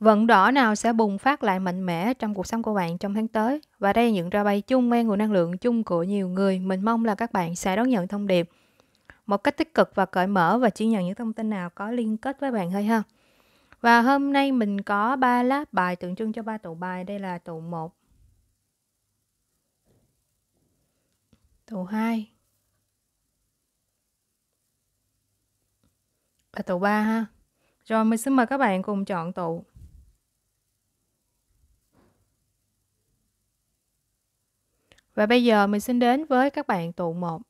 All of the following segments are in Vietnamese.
Vận đỏ nào sẽ bùng phát lại mạnh mẽ trong cuộc sống của bạn trong tháng tới? Và đây là những ra bay chung mang nguồn năng lượng chung của nhiều người. Mình mong là các bạn sẽ đón nhận thông điệp một cách tích cực và cởi mở và chỉ nhận những thông tin nào có liên kết với bạn thôi ha. Và hôm nay mình có ba lá bài tượng trưng cho ba tụ bài. Đây là tụ 1, tụ 2 và tụ 3 ha. Rồi mình xin mời các bạn cùng chọn tụ Và bây giờ mình xin đến với các bạn tụ 1.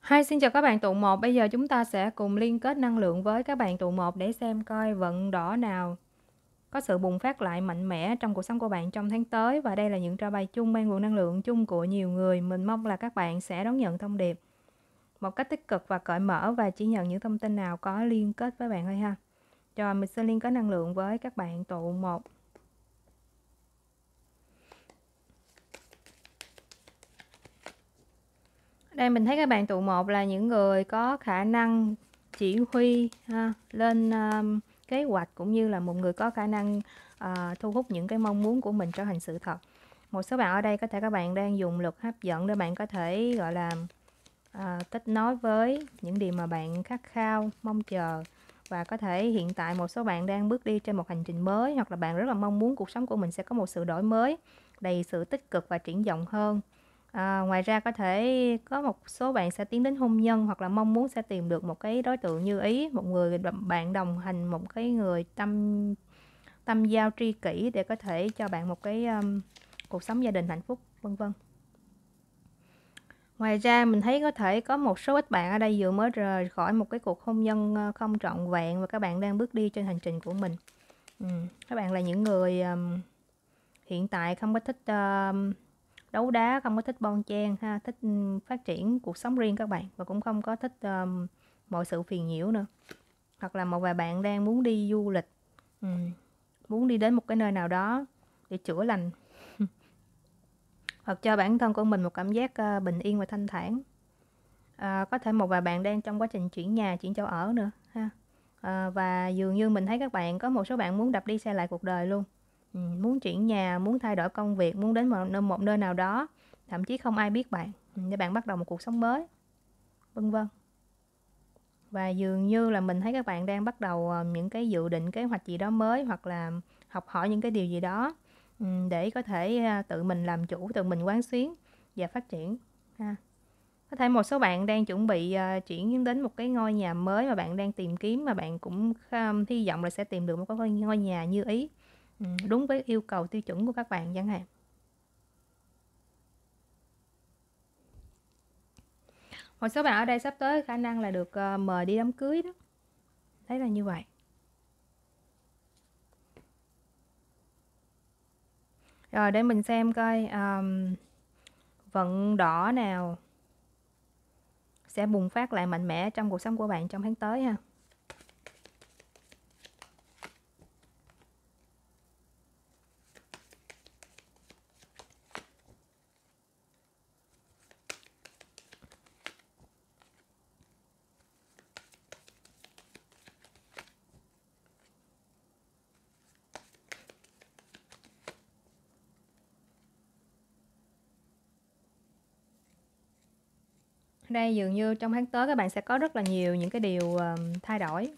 hai xin chào các bạn tụ 1. Bây giờ chúng ta sẽ cùng liên kết năng lượng với các bạn tụ 1 để xem coi vận đỏ nào có sự bùng phát lại mạnh mẽ trong cuộc sống của bạn trong tháng tới và đây là những trò bài chung mang nguồn năng lượng chung của nhiều người. Mình mong là các bạn sẽ đón nhận thông điệp một cách tích cực và cởi mở và chỉ nhận những thông tin nào có liên kết với bạn thôi ha. Rồi mình sẽ liên kết năng lượng với các bạn tụ 1. đây mình thấy các bạn tụ một là những người có khả năng chỉ huy ha, lên um, kế hoạch cũng như là một người có khả năng uh, thu hút những cái mong muốn của mình trở thành sự thật một số bạn ở đây có thể các bạn đang dùng luật hấp dẫn để bạn có thể gọi là à, kết nối với những điều mà bạn khát khao mong chờ và có thể hiện tại một số bạn đang bước đi trên một hành trình mới hoặc là bạn rất là mong muốn cuộc sống của mình sẽ có một sự đổi mới đầy sự tích cực và triển vọng hơn À, ngoài ra có thể có một số bạn sẽ tiến đến hôn nhân hoặc là mong muốn sẽ tìm được một cái đối tượng như ý, một người bạn đồng hành, một cái người tâm tâm giao tri kỷ để có thể cho bạn một cái um, cuộc sống gia đình hạnh phúc, vân vân. Ngoài ra mình thấy có thể có một số ít bạn ở đây vừa mới rời khỏi một cái cuộc hôn nhân không trọn vẹn và các bạn đang bước đi trên hành trình của mình. Ừ. Các bạn là những người um, hiện tại không có thích um, đấu đá không có thích bon chen ha thích ừ, phát triển cuộc sống riêng các bạn và cũng không có thích um, mọi sự phiền nhiễu nữa hoặc là một vài bạn đang muốn đi du lịch ừ. muốn đi đến một cái nơi nào đó để chữa lành hoặc cho bản thân của mình một cảm giác uh, bình yên và thanh thản à, có thể một vài bạn đang trong quá trình chuyển nhà chuyển chỗ ở nữa ha à, và dường như mình thấy các bạn có một số bạn muốn đập đi xe lại cuộc đời luôn Ừ, muốn chuyển nhà muốn thay đổi công việc muốn đến một nơi, một nơi nào đó thậm chí không ai biết bạn ừ, để bạn bắt đầu một cuộc sống mới vân vân và dường như là mình thấy các bạn đang bắt đầu ờ, những cái dự định kế hoạch gì đó mới hoặc là học hỏi những cái điều gì đó ừ, để có thể ờ, tự mình làm chủ tự mình quán xuyến và phát triển ha có thể một số bạn đang chuẩn bị ờ, chuyển đến một cái ngôi nhà mới mà bạn đang tìm kiếm mà bạn cũng hy vọng là sẽ tìm được một cái ngôi nhà như ý Ừ, đúng với yêu cầu tiêu chuẩn của các bạn chẳng hạn một số bạn ở đây sắp tới khả năng là được ờ, mời đi đám cưới đó thấy là như vậy rồi để mình xem coi um, vận đỏ nào sẽ bùng phát lại mạnh mẽ trong cuộc sống của bạn trong tháng tới ha đây dường như trong tháng tới các bạn sẽ có rất là nhiều những cái điều thay đổi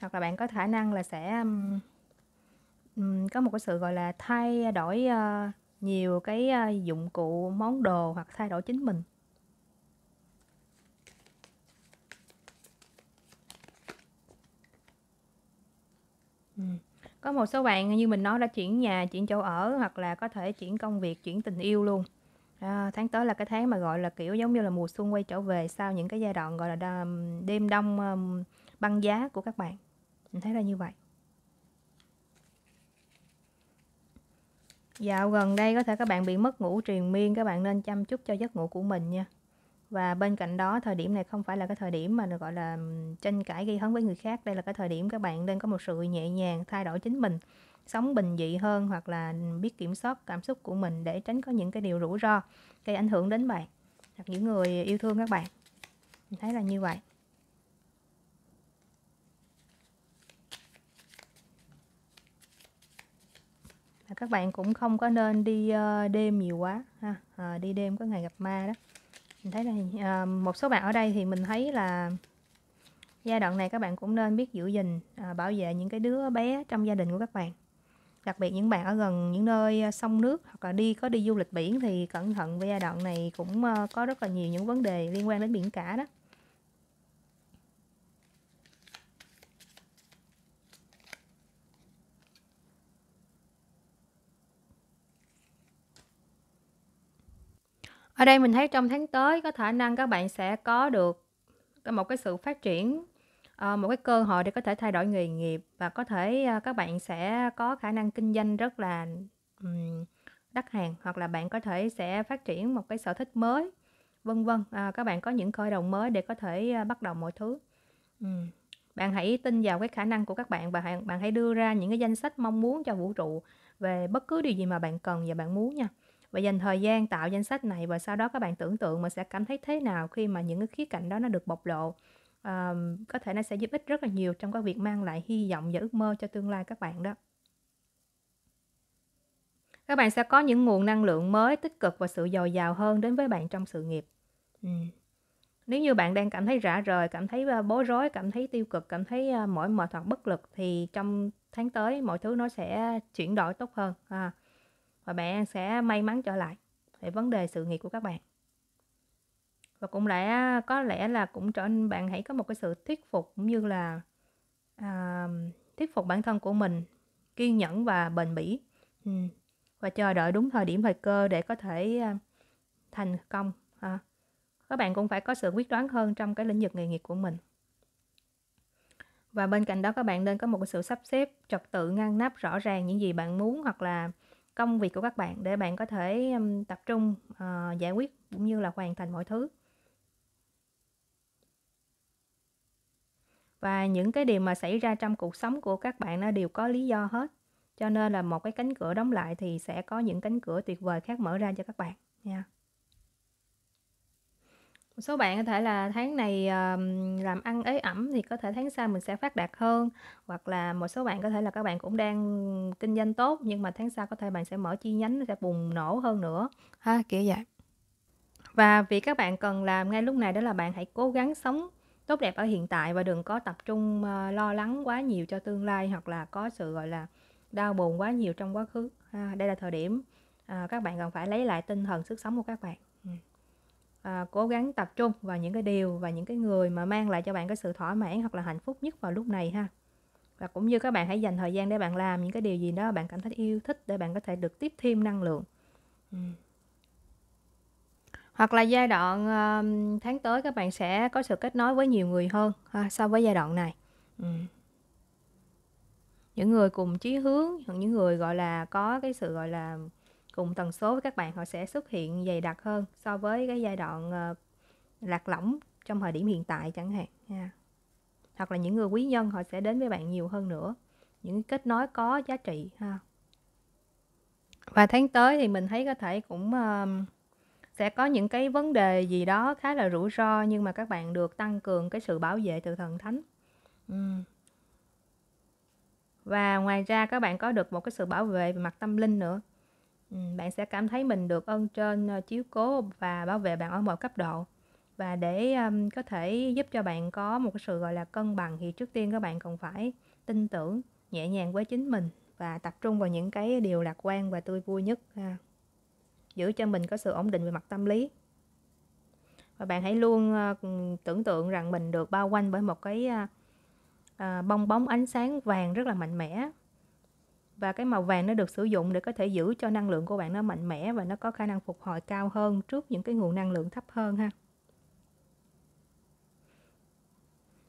hoặc là bạn có khả năng là sẽ um, có một cái sự gọi là thay đổi uh, nhiều cái uh, dụng cụ món đồ hoặc thay đổi chính mình có một số bạn như mình nói đã chuyển nhà chuyển chỗ ở hoặc là có thể chuyển công việc chuyển tình yêu luôn À, tháng tới là cái tháng mà gọi là kiểu giống như là mùa xuân quay trở về sau những cái giai đoạn gọi là đêm đông băng giá của các bạn. Mình thấy là như vậy. Dạo gần đây có thể các bạn bị mất ngủ triền miên, các bạn nên chăm chút cho giấc ngủ của mình nha. Và bên cạnh đó thời điểm này không phải là cái thời điểm mà gọi là tranh cãi gây hấn với người khác, đây là cái thời điểm các bạn nên có một sự nhẹ nhàng thay đổi chính mình sống bình dị hơn hoặc là biết kiểm soát cảm xúc của mình để tránh có những cái điều rủi ro gây ảnh hưởng đến bạn hoặc những người yêu thương các bạn mình thấy là như vậy các bạn cũng không có nên đi ờ, đêm nhiều quá ha à, đi đêm có ngày gặp ma đó mình thấy là ờ, một số bạn ở đây thì mình thấy là giai đoạn này các bạn cũng nên biết giữ gìn bảo vệ những cái đứa bé trong gia đình của các bạn đặc biệt những bạn ở gần những nơi ờ, sông nước hoặc là đi có đi du lịch biển thì cẩn thận với giai đoạn này cũng ờ, có rất là nhiều những vấn đề liên quan đến biển cả đó Ở đây mình thấy trong tháng tới có khả năng các bạn sẽ có được một cái sự phát triển Ờ, một cái cơ hội để có thể thay đổi nghề nghiệp và có thể ờ, các bạn sẽ có khả năng kinh doanh rất là đắt hàng hoặc là bạn có thể sẽ phát triển một cái sở thích mới vân vân à, các bạn có những khởi đầu mới để có thể bắt đầu mọi thứ ừ. bạn hãy tin vào cái khả năng của các bạn và bạn, bạn hãy đưa ra những cái danh sách mong muốn cho vũ trụ về bất cứ điều gì mà bạn cần và bạn muốn nha và dành thời gian tạo danh sách này và sau đó các bạn tưởng tượng mà sẽ cảm thấy thế nào khi mà những cái khía cạnh đó nó được bộc lộ um, có thể nó sẽ giúp ích rất là nhiều trong cái việc mang lại hy vọng và ước mơ cho tương lai các bạn đó các bạn sẽ có những nguồn năng lượng mới tích cực và sự dồi dào hơn đến với bạn trong sự nghiệp ừ. nếu như bạn đang cảm thấy rã rời cảm thấy ờ, bối rối cảm thấy tiêu cực cảm thấy ờ, mỏi mệt hoặc bất lực thì trong tháng tới mọi thứ nó sẽ chuyển đổi tốt hơn ha. và bạn sẽ may mắn trở lại về vấn đề sự nghiệp của các bạn và cũng lẽ có lẽ là cũng cho nên bạn hãy có một cái sự thuyết phục cũng như là à, thuyết phục bản thân của mình kiên nhẫn và bền bỉ ừ. và chờ đợi đúng thời điểm thời cơ để có thể à, thành công à. các bạn cũng phải có sự quyết đoán hơn trong cái lĩnh vực nghề nghiệp của mình và bên cạnh đó các bạn nên có một cái sự sắp xếp trật tự ngăn nắp rõ ràng những gì bạn muốn hoặc là công việc của các bạn để bạn có thể um, tập trung uh, giải quyết cũng như là hoàn thành mọi thứ và những cái điều mà xảy ra trong cuộc sống của các bạn nó đều có lý do hết cho nên là một cái cánh cửa đóng lại thì sẽ có những cánh cửa tuyệt vời khác mở ra cho các bạn nha một số bạn có thể là tháng này làm ăn ế ẩm thì có thể tháng sau mình sẽ phát đạt hơn hoặc là một số bạn có thể là các bạn cũng đang kinh doanh tốt nhưng mà tháng sau có thể bạn sẽ mở chi nhánh sẽ bùng nổ hơn nữa ha kiểu vậy và việc các bạn cần làm ngay lúc này đó là bạn hãy cố gắng sống tốt đẹp ở hiện tại và đừng có tập trung ờ, lo lắng quá nhiều cho tương lai hoặc là có sự gọi là đau buồn quá nhiều trong quá khứ ha. đây là thời điểm à, các bạn cần phải lấy lại tinh thần sức sống của các bạn à, cố gắng tập trung vào những cái điều và những cái người mà mang lại cho bạn cái sự thỏa mãn hoặc là hạnh phúc nhất vào lúc này ha và cũng như các bạn hãy dành thời gian để bạn làm những cái điều gì đó bạn cảm thấy yêu thích để bạn có thể được tiếp thêm năng lượng ừ. Hoặc là giai đoạn tháng tới các bạn sẽ có sự kết nối với nhiều người hơn ha, so với giai đoạn này. Ừ. Những người cùng chí hướng, những người gọi là có cái sự gọi là cùng tần số với các bạn họ sẽ xuất hiện dày đặc hơn so với cái giai đoạn ờ, lạc lõng trong thời điểm hiện tại chẳng hạn ha. Hoặc là những người quý nhân họ sẽ đến với bạn nhiều hơn nữa. Những kết nối có giá trị ha. Và tháng tới thì mình thấy có thể cũng uh, sẽ có những cái vấn đề gì đó khá là rủi ro nhưng mà các bạn được tăng cường cái sự bảo vệ từ thần thánh và ngoài ra các bạn có được một cái sự bảo vệ về mặt tâm linh nữa bạn sẽ cảm thấy mình được ơn trên ờ, chiếu cố và bảo vệ bạn ở mọi cấp độ và để có thể giúp cho bạn có một cái sự gọi là cân bằng thì trước tiên các bạn cần phải tin tưởng nhẹ nhàng với chính mình và tập trung vào những cái điều lạc quan và tươi vui nhất ha giữ cho mình có sự ổn định về mặt tâm lý và bạn hãy luôn ờ, tưởng tượng rằng mình được bao quanh bởi một cái ờ, ờ, bong bóng ánh sáng vàng rất là mạnh mẽ và cái màu vàng nó được sử dụng để có thể giữ cho năng lượng của bạn nó mạnh mẽ và nó có khả năng phục hồi cao hơn trước những cái nguồn năng lượng thấp hơn ha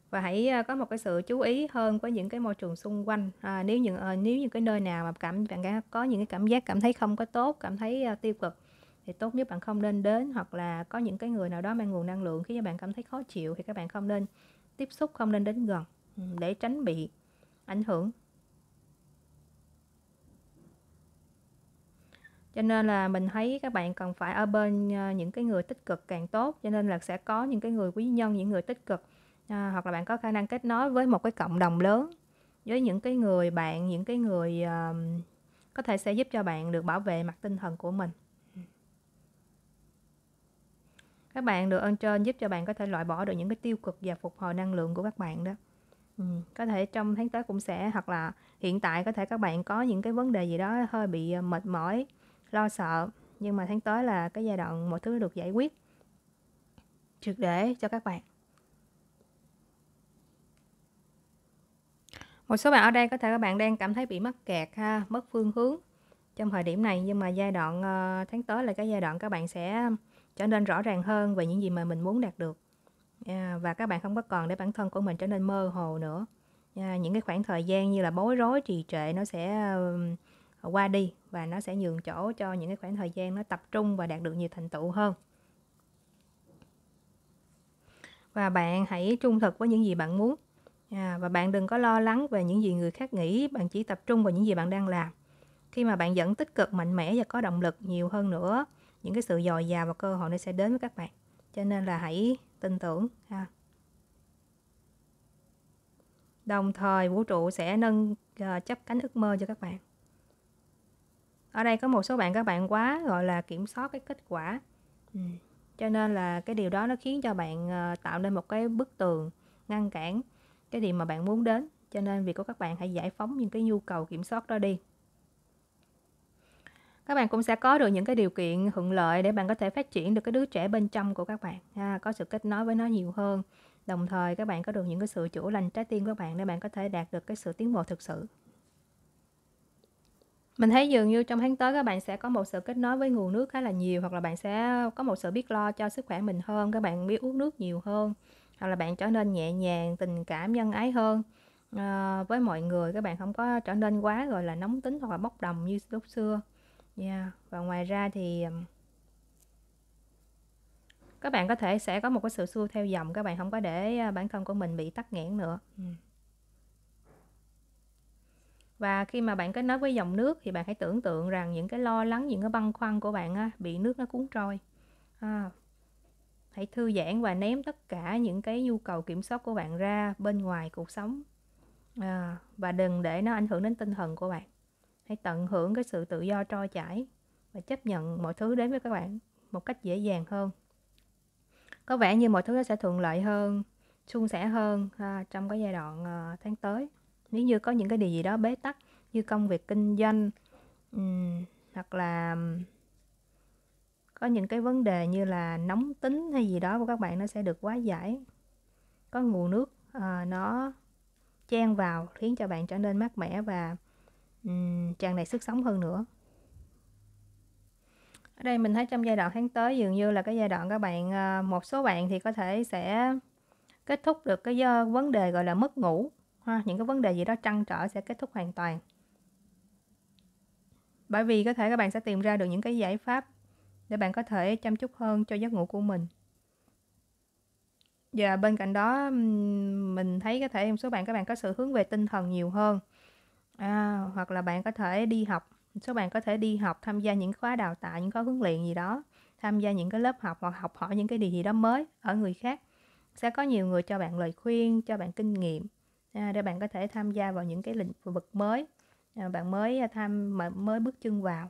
và hãy à, có một cái sự chú ý hơn với những cái môi trường xung quanh à, nếu những à, nếu những cái nơi nào mà cảm bạn có những cái cảm giác cảm thấy không có tốt cảm thấy à, tiêu cực thì tốt nhất bạn không nên đến hoặc là có những cái người nào đó mang nguồn năng lượng khiến cho bạn cảm thấy khó chịu thì các bạn không nên tiếp xúc không nên đến gần ừ, để tránh bị ảnh hưởng cho nên là mình thấy các bạn cần phải ở bên những cái người tích cực càng tốt cho nên là sẽ có những cái người quý nhân những người tích cực à, hoặc là bạn có khả năng kết nối với một cái cộng đồng lớn với những cái người bạn những cái người uh, có thể sẽ giúp cho bạn được bảo vệ mặt tinh thần của mình các bạn được ơn trên giúp cho bạn có thể loại bỏ được những cái tiêu cực và phục hồi năng lượng của các bạn đó ừ. có thể trong tháng tới cũng sẽ hoặc là hiện tại có thể các bạn có những cái vấn đề gì đó hơi bị ờ, mệt mỏi lo sợ nhưng mà tháng tới là cái giai đoạn mọi thứ được giải quyết triệt để cho các bạn một số bạn ở đây có thể các bạn đang cảm thấy bị mắc kẹt ha mất phương hướng trong thời điểm này nhưng mà giai đoạn ờ, tháng tới là cái giai đoạn các bạn sẽ trở nên rõ ràng hơn về những gì mà mình muốn đạt được và các bạn không có còn để bản thân của mình trở nên mơ hồ nữa những cái khoảng thời gian như là bối rối trì trệ nó sẽ ờ, qua đi và nó sẽ nhường chỗ cho những cái khoảng thời gian nó tập trung và đạt được nhiều thành tựu hơn và bạn hãy trung thực với những gì bạn muốn à, và bạn đừng có lo lắng về những gì người khác nghĩ bạn chỉ tập trung vào những gì bạn đang làm khi mà bạn dẫn tích cực mạnh mẽ và có động lực nhiều hơn nữa những cái sự dồi dào và cơ hội nó sẽ đến với các bạn cho nên là hãy tin tưởng ha đồng thời vũ trụ sẽ nâng uh, chấp cánh ước mơ cho các bạn ở đây có một số bạn các bạn quá gọi là kiểm soát cái kết quả ừ. cho nên là cái điều đó nó khiến cho bạn uh, tạo nên một cái bức tường ngăn cản cái điểm mà bạn muốn đến cho nên việc của các bạn hãy giải phóng những cái nhu cầu kiểm soát đó đi các bạn cũng sẽ có được những cái điều kiện thuận lợi để bạn có thể phát triển được cái đứa trẻ bên trong của các bạn ha, có sự kết nối với nó nhiều hơn đồng thời các bạn có được những cái sự chủ lành trái tim của bạn để bạn có thể đạt được cái sự tiến bộ thực sự mình thấy dường như trong tháng tới các bạn sẽ có một sự kết nối với nguồn nước khá là nhiều hoặc là bạn sẽ có một sự biết lo cho sức khỏe mình hơn các bạn biết uống nước nhiều hơn hoặc là bạn trở nên nhẹ nhàng tình cảm nhân ái hơn à, với mọi người các bạn không có trở nên quá gọi là nóng tính hoặc là bốc đồng như lúc xưa yeah. Dạ. và ngoài ra thì các bạn có thể sẽ có một cái sự xu theo dòng các bạn không có để à, bản thân của mình bị tắc nghẽn nữa ừ. và khi mà bạn kết nối với dòng nước thì bạn hãy tưởng tượng rằng những cái lo lắng những cái băn khoăn của bạn á, bị nước nó cuốn trôi à, hãy thư giãn và ném tất cả những cái nhu cầu kiểm soát của bạn ra bên ngoài cuộc sống à, và đừng để nó ảnh hưởng đến tinh thần của bạn hãy tận hưởng cái sự tự do trôi chảy và chấp nhận mọi thứ đến với các bạn một cách dễ dàng hơn có vẻ như mọi thứ nó sẽ thuận lợi hơn suôn sẻ hơn à, trong cái giai đoạn à, tháng tới nếu như có những cái điều gì đó bế tắc như công việc kinh doanh um, hoặc là có những cái vấn đề như là nóng tính hay gì đó của các bạn nó sẽ được quá giải có nguồn nước à, nó chen vào khiến cho bạn trở nên mát mẻ và um, tràn đầy sức sống hơn nữa ở đây mình thấy trong giai đoạn tháng tới dường như là cái giai đoạn các bạn ờ, một số bạn thì có thể sẽ kết thúc được cái vấn đề gọi là mất ngủ ha những cái vấn đề gì đó trăn trở sẽ kết thúc hoàn toàn bởi vì có thể các bạn sẽ tìm ra được những cái giải pháp để bạn có thể chăm chút hơn cho giấc ngủ của mình và bên cạnh đó mình thấy có thể một số bạn các bạn có sự hướng về tinh thần nhiều hơn à, hoặc là bạn có thể đi học một số bạn có thể đi học tham gia những khóa đào tạo những khóa huấn luyện gì đó tham gia những cái lớp học hoặc học hỏi những cái điều gì đó mới ở người khác sẽ có nhiều người cho bạn lời khuyên cho bạn kinh nghiệm à, để bạn có thể tham gia vào những cái lĩnh vực mới à, bạn mới tham mới bước chân vào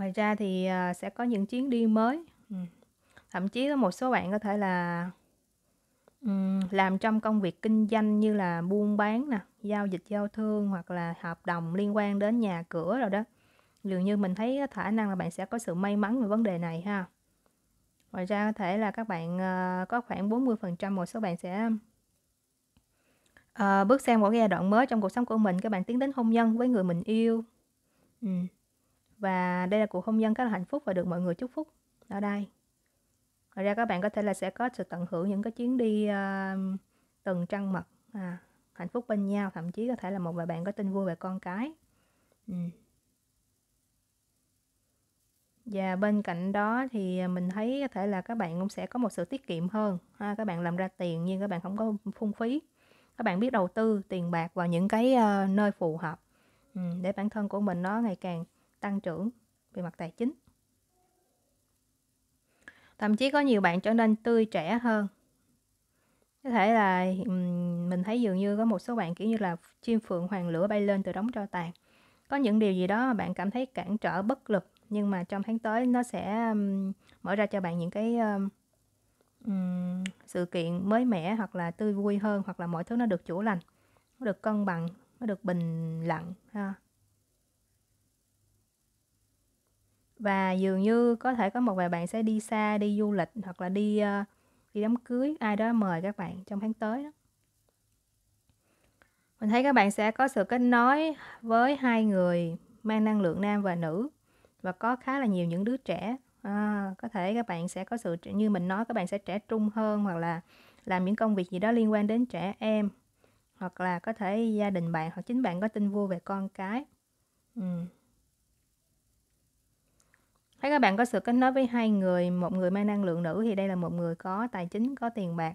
ngoài ra thì à, sẽ có những chuyến đi mới ừ. thậm chí có một số bạn có thể là um, làm trong công việc kinh doanh như là buôn bán nè giao dịch giao thương hoặc là hợp đồng liên quan đến nhà cửa rồi đó dường như mình thấy khả năng là bạn sẽ có sự may mắn về vấn đề này ha ngoài ra có thể là các bạn uh, có khoảng 40% một số bạn sẽ uh, bước sang một giai đoạn mới trong cuộc sống của mình các bạn tiến đến hôn nhân với người mình yêu ừ và đây là cuộc hôn nhân rất là hạnh phúc và được mọi người chúc phúc ở đây ngoài ra các bạn có thể là sẽ có sự tận hưởng những cái chuyến đi uh, từng trăng mật à, hạnh phúc bên nhau thậm chí có thể là một vài bạn có tin vui về con cái ừ. và bên cạnh đó thì mình thấy có thể là các bạn cũng sẽ có một sự tiết kiệm hơn ha, các bạn làm ra tiền nhưng các bạn không có phung phí các bạn biết đầu tư tiền bạc vào những cái uh, nơi phù hợp ừ, để bản thân của mình nó ngày càng tăng trưởng về mặt tài chính thậm chí có nhiều bạn trở nên tươi trẻ hơn có thể là mình thấy dường như có một số bạn kiểu như là chim phượng hoàng lửa bay lên từ đống tro tàn có những điều gì đó mà bạn cảm thấy cản trở bất lực nhưng mà trong tháng tới nó sẽ mở ra cho bạn những cái um, sự kiện mới mẻ hoặc là tươi vui hơn hoặc là mọi thứ nó được chủ lành nó được cân bằng nó được bình lặng ha và dường như có thể có một vài bạn sẽ đi xa đi du lịch hoặc là đi ờ, đi đám cưới ai đó mời các bạn trong tháng tới đó mình thấy các bạn sẽ có sự kết nối với hai người mang năng lượng nam và nữ và có khá là nhiều những đứa trẻ à, có thể các bạn sẽ có sự như mình nói các bạn sẽ trẻ trung hơn hoặc là làm những công việc gì đó liên quan đến trẻ em hoặc là có thể gia đình bạn hoặc chính bạn có tin vui về con cái ừ thấy các bạn có sự kết nối với hai người một người mang năng lượng nữ thì đây là một người có tài chính có tiền bạc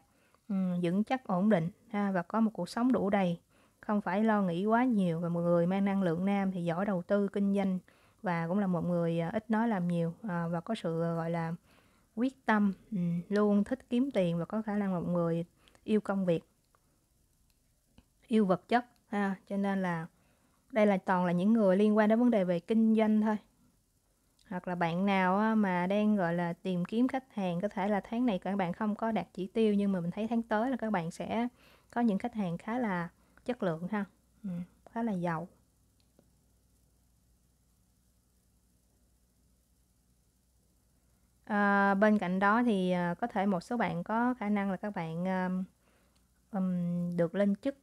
um, vững chắc ổn định ha, và có một cuộc sống đủ đầy không phải lo nghĩ quá nhiều và một người mang năng lượng nam thì giỏi đầu tư kinh doanh và cũng là một người à, ít nói làm nhiều à, và có sự à, gọi là quyết tâm luôn thích kiếm tiền và có khả năng một người yêu công việc yêu vật chất ha cho nên là đây là toàn là những người liên quan đến vấn đề về kinh doanh thôi hoặc là bạn nào mà đang gọi là tìm kiếm khách hàng có thể là tháng này các bạn không có đạt chỉ tiêu nhưng mà mình thấy tháng tới là các bạn sẽ có những khách hàng khá là chất lượng ha ừ, khá là giàu à, bên cạnh đó thì à, có thể một số bạn có khả năng là các bạn um, được lên chức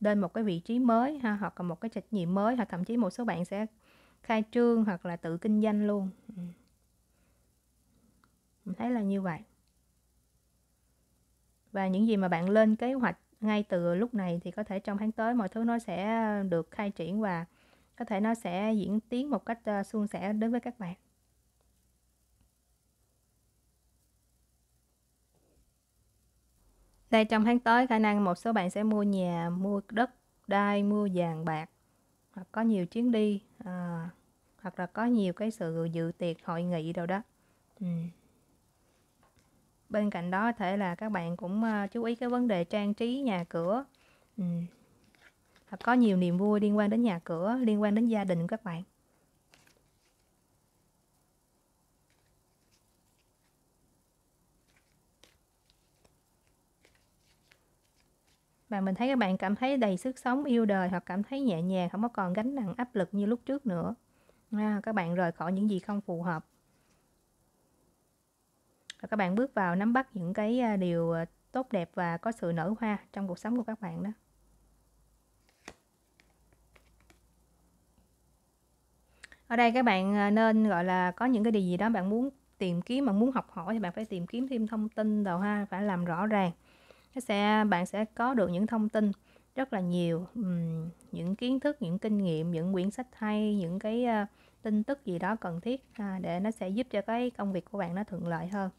lên một cái vị trí mới ha hoặc là một cái trách nhiệm mới hoặc thậm chí một số bạn sẽ khai trương hoặc là tự kinh doanh luôn ừ. mình thấy là như vậy và những gì mà bạn lên kế hoạch ngay từ lúc này thì có thể trong tháng tới mọi thứ nó sẽ được khai triển và có thể nó sẽ diễn tiến một cách ờ, suôn sẻ đến với các bạn đây trong tháng tới khả năng một số bạn sẽ mua nhà mua đất đai mua vàng bạc hoặc có nhiều chuyến đi à, hoặc là có nhiều cái sự dự tiệc hội nghị đâu đó ừ. bên cạnh đó thể là các bạn cũng à, chú ý cái vấn đề trang trí nhà cửa ừ. hoặc có nhiều niềm vui liên quan đến nhà cửa liên quan đến gia đình của các bạn và mình thấy các bạn cảm thấy đầy sức sống yêu đời hoặc cảm thấy nhẹ nhàng không có còn gánh nặng áp lực như lúc trước nữa à, các bạn rời khỏi những gì không phù hợp và các bạn bước vào nắm bắt những cái à, điều à, tốt đẹp và có sự nở hoa trong cuộc sống của các bạn đó ở đây các bạn à, nên gọi là có những cái điều gì đó bạn muốn tìm kiếm mà muốn học hỏi thì bạn phải tìm kiếm thêm thông tin đầu ha phải làm rõ ràng nó sẽ bạn sẽ có được những thông tin rất là nhiều những kiến thức những kinh nghiệm những quyển sách hay những cái ờ, tin tức gì đó cần thiết à, để nó sẽ giúp cho cái công việc của bạn nó thuận lợi hơn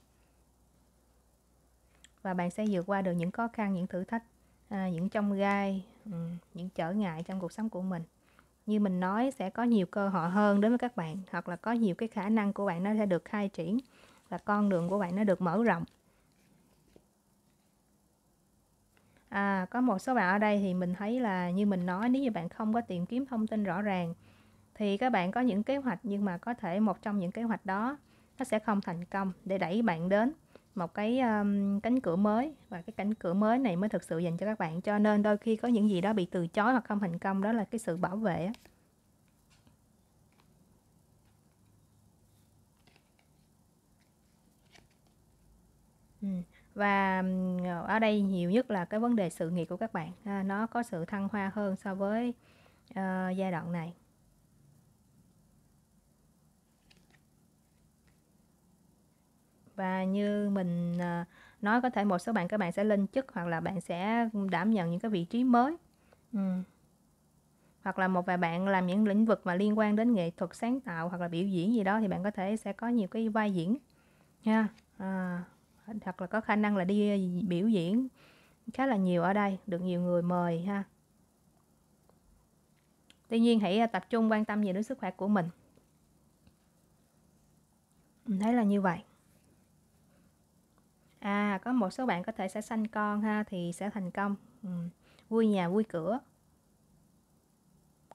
và bạn sẽ vượt qua được những khó khăn những thử thách à, những trong gai những trở ngại trong cuộc sống của mình như mình nói sẽ có nhiều cơ hội hơn đối với các bạn hoặc là có nhiều cái khả năng của bạn nó sẽ được khai triển và con đường của bạn nó được mở rộng à, có một số bạn ở đây thì mình thấy là như mình nói nếu như bạn không có tìm kiếm thông tin rõ ràng thì các bạn có những kế hoạch nhưng mà có thể một trong những kế hoạch đó nó sẽ không thành công để đẩy bạn đến một cái um, cánh cửa mới và cái cánh cửa mới này mới thực sự dành cho các bạn cho nên đôi khi có những gì đó bị từ chối hoặc không thành công đó là cái sự bảo vệ ừ và ở đây nhiều nhất là cái vấn đề sự nghiệp của các bạn à, nó có sự thăng hoa hơn so với uh, giai đoạn này và như mình uh, nói có thể một số bạn các bạn sẽ lên chức hoặc là bạn sẽ đảm nhận những cái vị trí mới ừ. hoặc là một vài bạn làm những lĩnh vực mà liên quan đến nghệ thuật sáng tạo hoặc là biểu diễn gì đó thì bạn có thể sẽ có nhiều cái vai diễn nha à thật là có khả năng là đi ờ, biểu diễn khá là nhiều ở đây được nhiều người mời ha tuy nhiên hãy ờ, tập trung quan tâm nhiều đến sức khỏe của mình mình thấy là như vậy à có một số bạn có thể sẽ sanh con ha thì sẽ thành công ừ. vui nhà vui cửa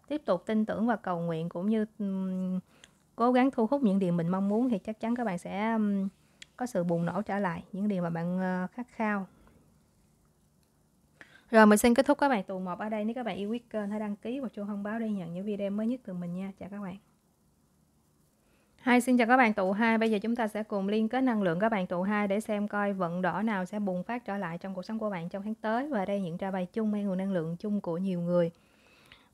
tiếp tục tin tưởng và cầu nguyện cũng như um, cố gắng thu hút những điều mình mong muốn thì chắc chắn các bạn sẽ um, có sự bùng nổ trở lại những điều mà bạn ờ, khát khao rồi mình xin kết thúc các bạn tuần 1 ở đây nếu các bạn yêu quý kênh hãy đăng ký và chuông thông báo để nhận những video mới nhất từ mình nha chào các bạn Hai xin chào các bạn tụ hai Bây giờ chúng ta sẽ cùng liên kết năng lượng các bạn tụ hai Để xem coi vận đỏ nào sẽ bùng phát trở lại trong cuộc sống của bạn trong tháng tới Và đây hiện ra bài chung hay nguồn năng lượng chung của nhiều người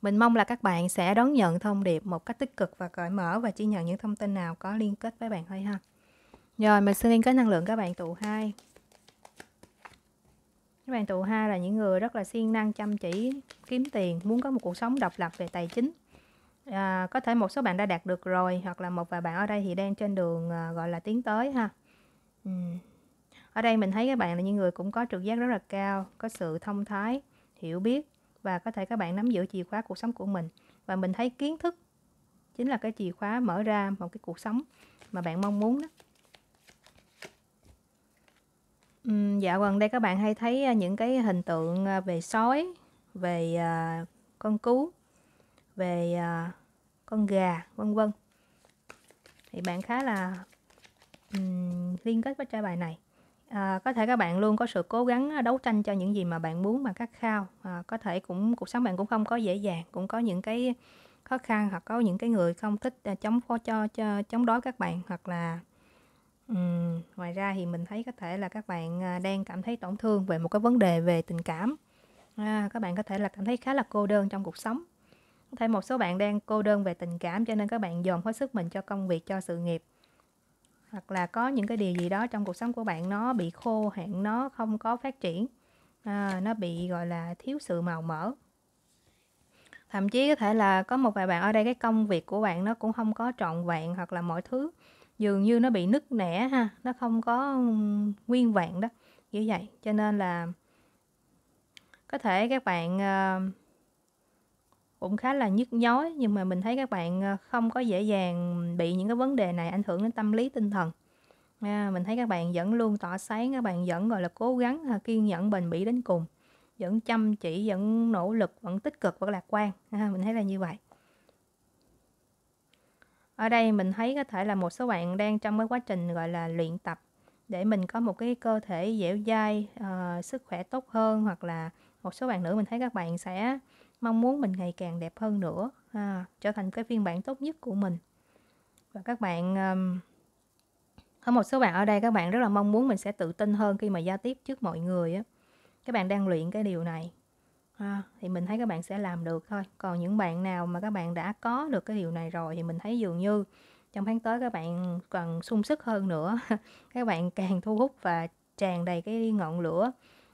Mình mong là các bạn sẽ đón nhận thông điệp một cách tích cực và cởi mở Và chỉ nhận những thông tin nào có liên kết với bạn thôi ha rồi mình xin lên cái năng lượng các bạn tụ 2 Các bạn tụ hai là những người rất là siêng năng chăm chỉ kiếm tiền Muốn có một cuộc sống độc lập về tài chính à, Có thể một số bạn đã đạt được rồi Hoặc là một vài bạn ở đây thì đang trên đường à, gọi là tiến tới ha ừ. Ở đây mình thấy các bạn là những người cũng có trực giác rất là cao Có sự thông thái, hiểu biết Và có thể các bạn nắm giữ chìa khóa cuộc sống của mình Và mình thấy kiến thức chính là cái chìa khóa mở ra một cái cuộc sống mà bạn mong muốn đó Ừm, dạo gần đây các bạn hay thấy, à, những cái hình tượng, à, về sói, về, à, con cú, về, con gà, vân vân. Thì bạn khá là, ừm, liên kết với trai bài này. À, có thể các bạn luôn có sự cố gắng, đấu tranh cho những gì mà bạn muốn, mà khát khao. À, có thể cũng cuộc sống bạn cũng không có dễ dàng, cũng có những cái khó khăn hoặc có những cái người không thích, chống phó cho cho chống đối các bạn, hoặc là ngoài ra thì mình thấy có thể là các bạn, à, đang cảm thấy tổn thương về một cái vấn đề về tình cảm. A, à, các bạn có thể là cảm thấy khá là cô đơn trong cuộc sống. Có thể một số bạn đang cô đơn về tình cảm cho nên các bạn dồn hết sức mình cho công việc, cho sự nghiệp. Hoặc là có những cái điều gì đó trong cuộc sống của bạn nó bị khô hạn, nó không có phát triển, à, nó bị, gọi là, thiếu sự màu mỡ. Thậm chí có thể là có một vài bạn ở đây cái công việc của bạn nó cũng không có trọn vẹn hoặc là mọi thứ dường như nó bị nứt nẻ ha nó không có nguyên vẹn đó như vậy cho nên là có thể các bạn ờ, cũng khá là nhức nhói nhưng mà mình thấy các bạn ờ, không có dễ dàng bị những cái vấn đề này ảnh hưởng đến tâm lý tinh thần à, mình thấy các bạn vẫn luôn tỏa sáng các bạn vẫn gọi là cố gắng à, kiên nhẫn bền bỉ đến cùng vẫn chăm chỉ vẫn nỗ lực vẫn tích cực và lạc quan à, mình thấy là như vậy ở đây mình thấy có thể là một số bạn đang trong cái quá trình gọi là luyện tập để mình có một cái cơ thể dẻo dai uh, sức khỏe tốt hơn hoặc là một số bạn nữa mình thấy các bạn sẽ mong muốn mình ngày càng đẹp hơn nữa à, trở thành cái phiên bản tốt nhất của mình và các bạn um, có một số bạn ở đây các bạn rất là mong muốn mình sẽ tự tin hơn khi mà giao tiếp trước mọi người á các bạn đang luyện cái điều này à, thì mình thấy các bạn sẽ làm được thôi còn những bạn nào mà các bạn đã có được cái điều này rồi thì mình thấy dường như trong tháng tới các bạn cần sung sức hơn nữa các bạn càng thu hút và tràn đầy cái ngọn lửa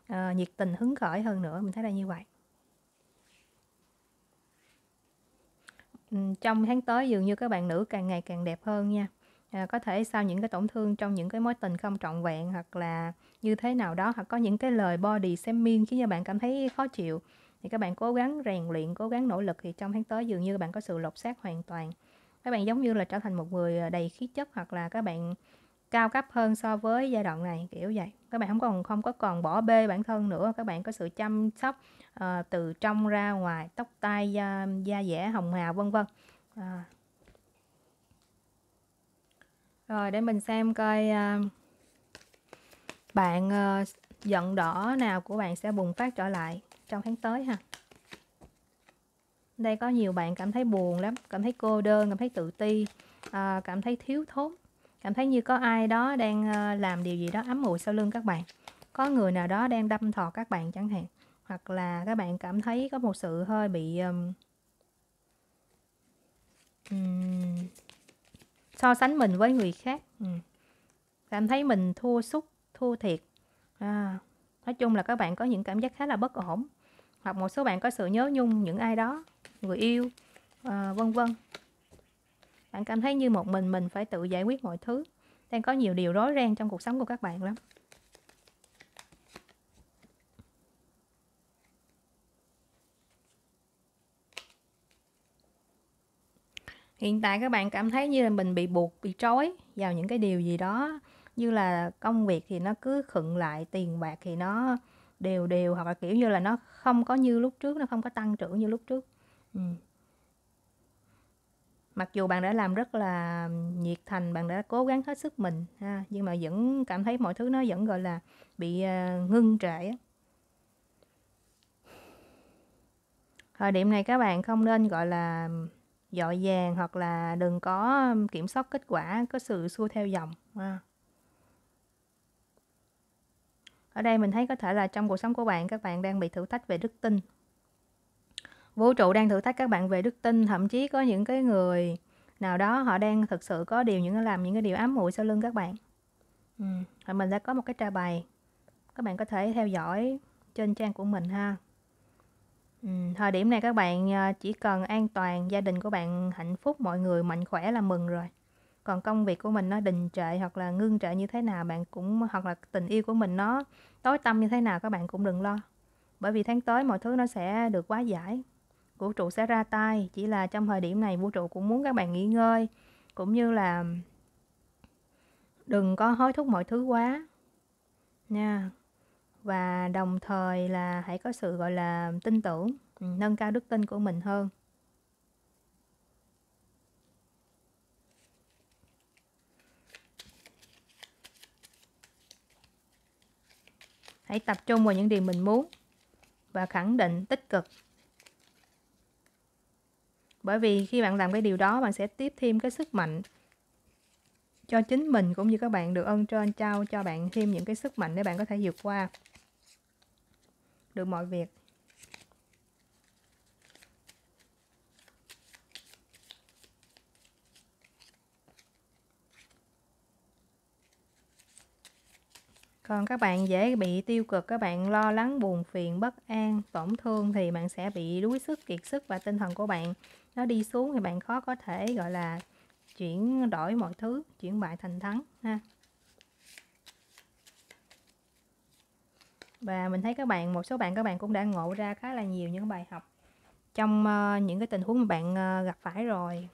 à, nhiệt tình hứng khởi hơn nữa mình thấy là như vậy trong tháng tới dường như các bạn nữ càng ngày càng đẹp hơn nha Ờ, có thể sau những cái tổn thương trong những cái mối tình không trọn vẹn hoặc là như thế nào đó hoặc có những cái lời body shaming khiến cho bạn cảm thấy khó chịu thì các bạn cố gắng rèn luyện cố gắng nỗ lực thì trong tháng tới dường như bạn có sự lột xác hoàn toàn các bạn giống như là trở thành một người ờ, đầy khí chất hoặc là các bạn cao cấp hơn so với giai đoạn này kiểu vậy các bạn không còn không có còn bỏ bê bản thân nữa các bạn có sự chăm sóc uh, từ trong ra ngoài tóc tai da, da dẻ hồng hào vân vân à, rồi để mình xem coi à, bạn ờ, giận đỏ nào của bạn sẽ bùng phát trở lại trong tháng tới ha. Đây có nhiều bạn cảm thấy buồn lắm, cảm thấy cô đơn, cảm thấy tự ti, à, cảm thấy thiếu thốn, cảm thấy như có ai đó đang ờ, làm điều gì đó ấm ủ sau lưng các bạn. Có người nào đó đang đâm thọt các bạn chẳng hạn, hoặc là các bạn cảm thấy có một sự hơi bị um, so sánh mình với người khác ừ. cảm thấy mình thua sút thua thiệt à, nói chung là các bạn có những cảm giác khá là bất ổn hoặc một số bạn có sự nhớ nhung những ai đó người yêu à, vân vân bạn cảm thấy như một mình mình phải tự giải quyết mọi thứ đang có nhiều điều rối ren trong cuộc sống của các bạn lắm hiện tại các bạn cảm thấy như là mình bị buộc bị trói vào những cái điều gì đó như là công việc thì nó cứ khựng lại tiền bạc thì nó đều đều hoặc là kiểu như là nó không có như lúc trước nó không có tăng trưởng như lúc trước ừ. mặc dù bạn đã làm rất là nhiệt thành bạn đã cố gắng hết sức mình ha, nhưng mà vẫn cảm thấy mọi thứ nó vẫn gọi là bị uh, ngưng trệ thời điểm này các bạn không nên gọi là dội vàng hoặc là đừng có kiểm soát kết quả có sự xua theo dòng à. ở đây mình thấy có thể là trong cuộc sống của bạn các bạn đang bị thử thách về đức tin vũ trụ đang thử thách các bạn về đức tin thậm chí có những cái người nào đó họ đang thực sự có điều những làm những cái điều ám muội sau lưng các bạn ừ. mình đã có một cái tra bài các bạn có thể theo dõi trên trang của mình ha Ừ, thời điểm này các bạn, à, chỉ cần an toàn, gia đình của bạn hạnh phúc, mọi người mạnh khỏe là mừng rồi. Còn công việc của mình nó đình trệ hoặc là ngưng trệ như thế nào bạn cũng hoặc là tình yêu của mình nó tối tâm như thế nào các bạn cũng đừng lo. Bởi vì tháng tới mọi thứ nó sẽ được hóa giải, vũ trụ sẽ ra tay, chỉ là trong thời điểm này vũ trụ cũng muốn các bạn nghỉ ngơi, cũng như là đừng có hối thúc mọi thứ quá, nha và đồng thời là hãy có sự gọi là tin tưởng ừ, nâng cao đức tin của mình hơn hãy tập trung vào những điều mình muốn và khẳng định tích cực bởi vì khi bạn làm cái điều đó bạn sẽ tiếp thêm cái sức mạnh cho chính mình cũng như các bạn được ơn trên trao cho bạn thêm những cái sức mạnh để bạn có thể vượt qua được mọi việc còn các bạn dễ bị tiêu cực các bạn lo lắng buồn phiền bất an tổn thương thì bạn sẽ bị đuối sức kiệt sức và tinh thần của bạn nó đi xuống thì bạn khó có thể gọi là chuyển đổi mọi thứ chuyển bại thành thắng ha và mình thấy các bạn một số bạn các bạn cũng đã ngộ ra khá là nhiều những bài học trong uh, những cái tình huống mà bạn uh, gặp phải rồi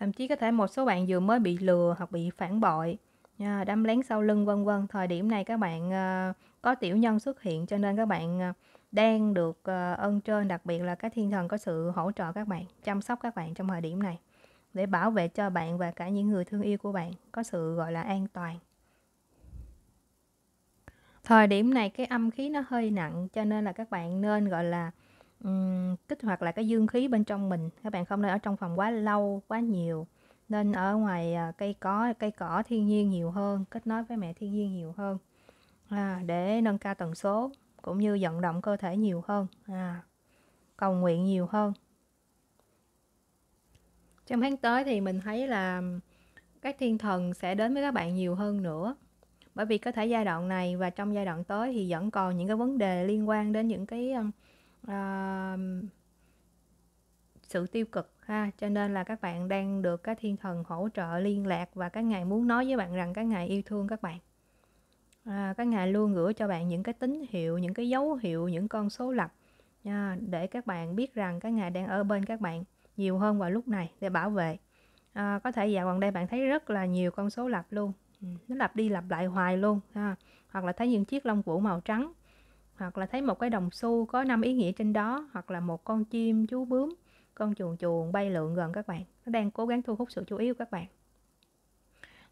thậm chí có thể một số bạn vừa mới bị lừa hoặc bị phản bội ờ, đâm lén sau lưng vân vân thời điểm này các bạn có tiểu nhân xuất hiện cho nên các bạn đang được ơn trên đặc biệt là các thiên thần có sự hỗ trợ các bạn chăm sóc các bạn trong thời điểm này để bảo vệ cho bạn và cả những người thương yêu của bạn có sự gọi là an toàn thời điểm này cái âm khí nó hơi nặng cho nên là các bạn nên gọi là um, kích hoạt lại cái dương khí bên trong mình các bạn không nên ở trong phòng quá lâu quá nhiều nên ở ngoài à, cây có cây cỏ thiên nhiên nhiều hơn kết nối với mẹ thiên nhiên nhiều hơn à, để nâng cao tần số cũng như vận động cơ thể nhiều hơn à, cầu nguyện nhiều hơn trong tháng tới thì mình thấy là các thiên thần sẽ đến với các bạn nhiều hơn nữa bởi vì có thể giai đoạn này và trong giai đoạn tới thì vẫn còn những cái vấn đề liên quan đến những cái uh, sự tiêu cực ha cho nên là các bạn đang được các thiên thần hỗ trợ liên lạc và các ngài muốn nói với bạn rằng các ngài yêu thương các bạn à, các ngài luôn gửi cho bạn những cái tín hiệu những cái dấu hiệu những con số lập nha à, để các bạn biết rằng các ngài đang ở bên các bạn nhiều hơn vào lúc này để bảo vệ à, có thể dạo gần đây bạn thấy rất là nhiều con số lặp luôn ừ, nó lặp đi lặp lại hoài luôn ha. hoặc là thấy những chiếc lông vũ màu trắng hoặc là thấy một cái đồng xu có năm ý nghĩa trên đó hoặc là một con chim chú bướm con chuồn chuồn bay lượn gần các bạn nó đang cố gắng thu hút sự chú ý của các bạn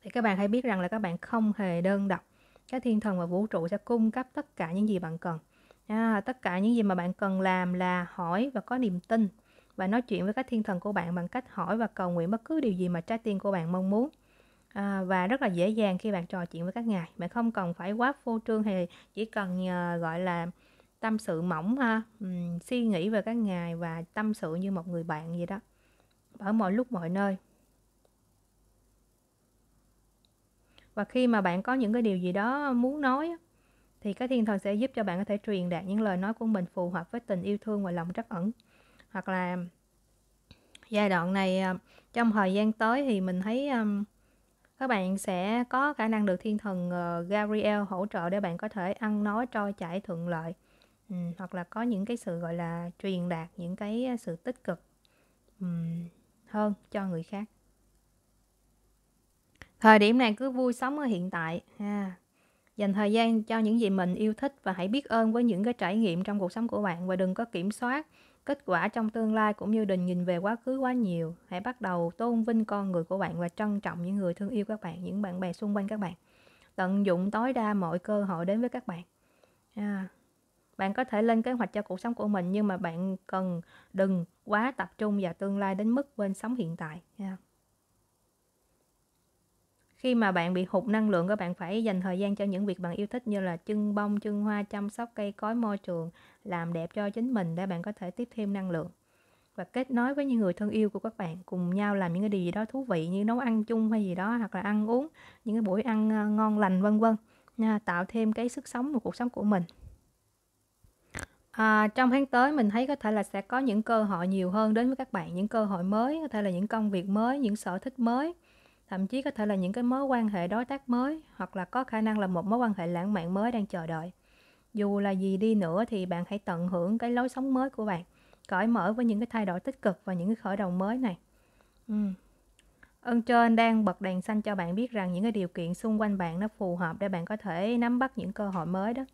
thì các bạn hãy biết rằng là các bạn không hề đơn độc các thiên thần và vũ trụ sẽ cung cấp tất cả những gì bạn cần à, tất cả những gì mà bạn cần làm là hỏi và có niềm tin và nói chuyện với các thiên thần của bạn bằng cách hỏi và cầu nguyện bất cứ điều gì mà trái tim của bạn mong muốn à, và rất là dễ dàng khi bạn trò chuyện với các ngài bạn không cần phải quá phô trương hay chỉ cần uh, gọi là tâm sự mỏng ha um, suy nghĩ về các ngài và tâm sự như một người bạn vậy đó ở mọi lúc mọi nơi và khi mà bạn có những cái điều gì đó muốn nói thì các thiên thần sẽ giúp cho bạn có thể truyền đạt những lời nói của mình phù hợp với tình yêu thương và lòng trắc ẩn hoặc là giai đoạn này à, trong thời gian tới thì mình thấy um, các bạn sẽ có khả năng được thiên thần uh, Gabriel hỗ trợ để bạn có thể ăn nói trôi chảy thuận lợi ừ, hoặc là có những cái sự gọi là truyền đạt những cái à, sự tích cực um, hơn cho người khác thời điểm này cứ vui sống ở hiện tại ha dành thời gian cho những gì mình yêu thích và hãy biết ơn với những cái trải nghiệm trong cuộc sống của bạn và đừng có kiểm soát kết quả trong tương lai cũng như đừng nhìn về quá khứ quá nhiều hãy bắt đầu tôn vinh con người của bạn và trân trọng những người thương yêu các bạn những bạn bè xung quanh các bạn tận dụng tối đa mọi cơ hội đến với các bạn à, bạn có thể lên kế hoạch cho cuộc sống của mình nhưng mà bạn cần đừng quá tập trung vào tương lai đến mức quên sống hiện tại yeah khi mà bạn bị hụt năng lượng các bạn phải dành thời gian cho những việc bạn yêu thích như là chân bông chân hoa chăm sóc cây cối môi trường làm đẹp cho chính mình để bạn có thể tiếp thêm năng lượng và kết nối với những người thân yêu của các bạn cùng nhau làm những cái điều gì đó thú vị như nấu ăn chung hay gì đó hoặc là ăn uống những cái buổi ăn ờ, ngon lành vân vân tạo thêm cái sức sống vào cuộc sống của mình à, trong tháng tới mình thấy có thể là sẽ có những cơ hội nhiều hơn đến với các bạn những cơ hội mới có thể là những công việc mới những sở thích mới thậm chí có thể là những cái mối quan hệ đối tác mới hoặc là có khả năng là một mối quan hệ lãng mạn mới đang chờ đợi dù là gì đi nữa thì bạn hãy tận hưởng cái lối sống mới của bạn cởi mở với những cái thay đổi tích cực và những cái khởi đầu mới này ừ. ơn trên đang bật đèn xanh cho bạn biết rằng những cái điều kiện xung quanh bạn nó phù hợp để bạn có thể nắm bắt những cơ hội mới đó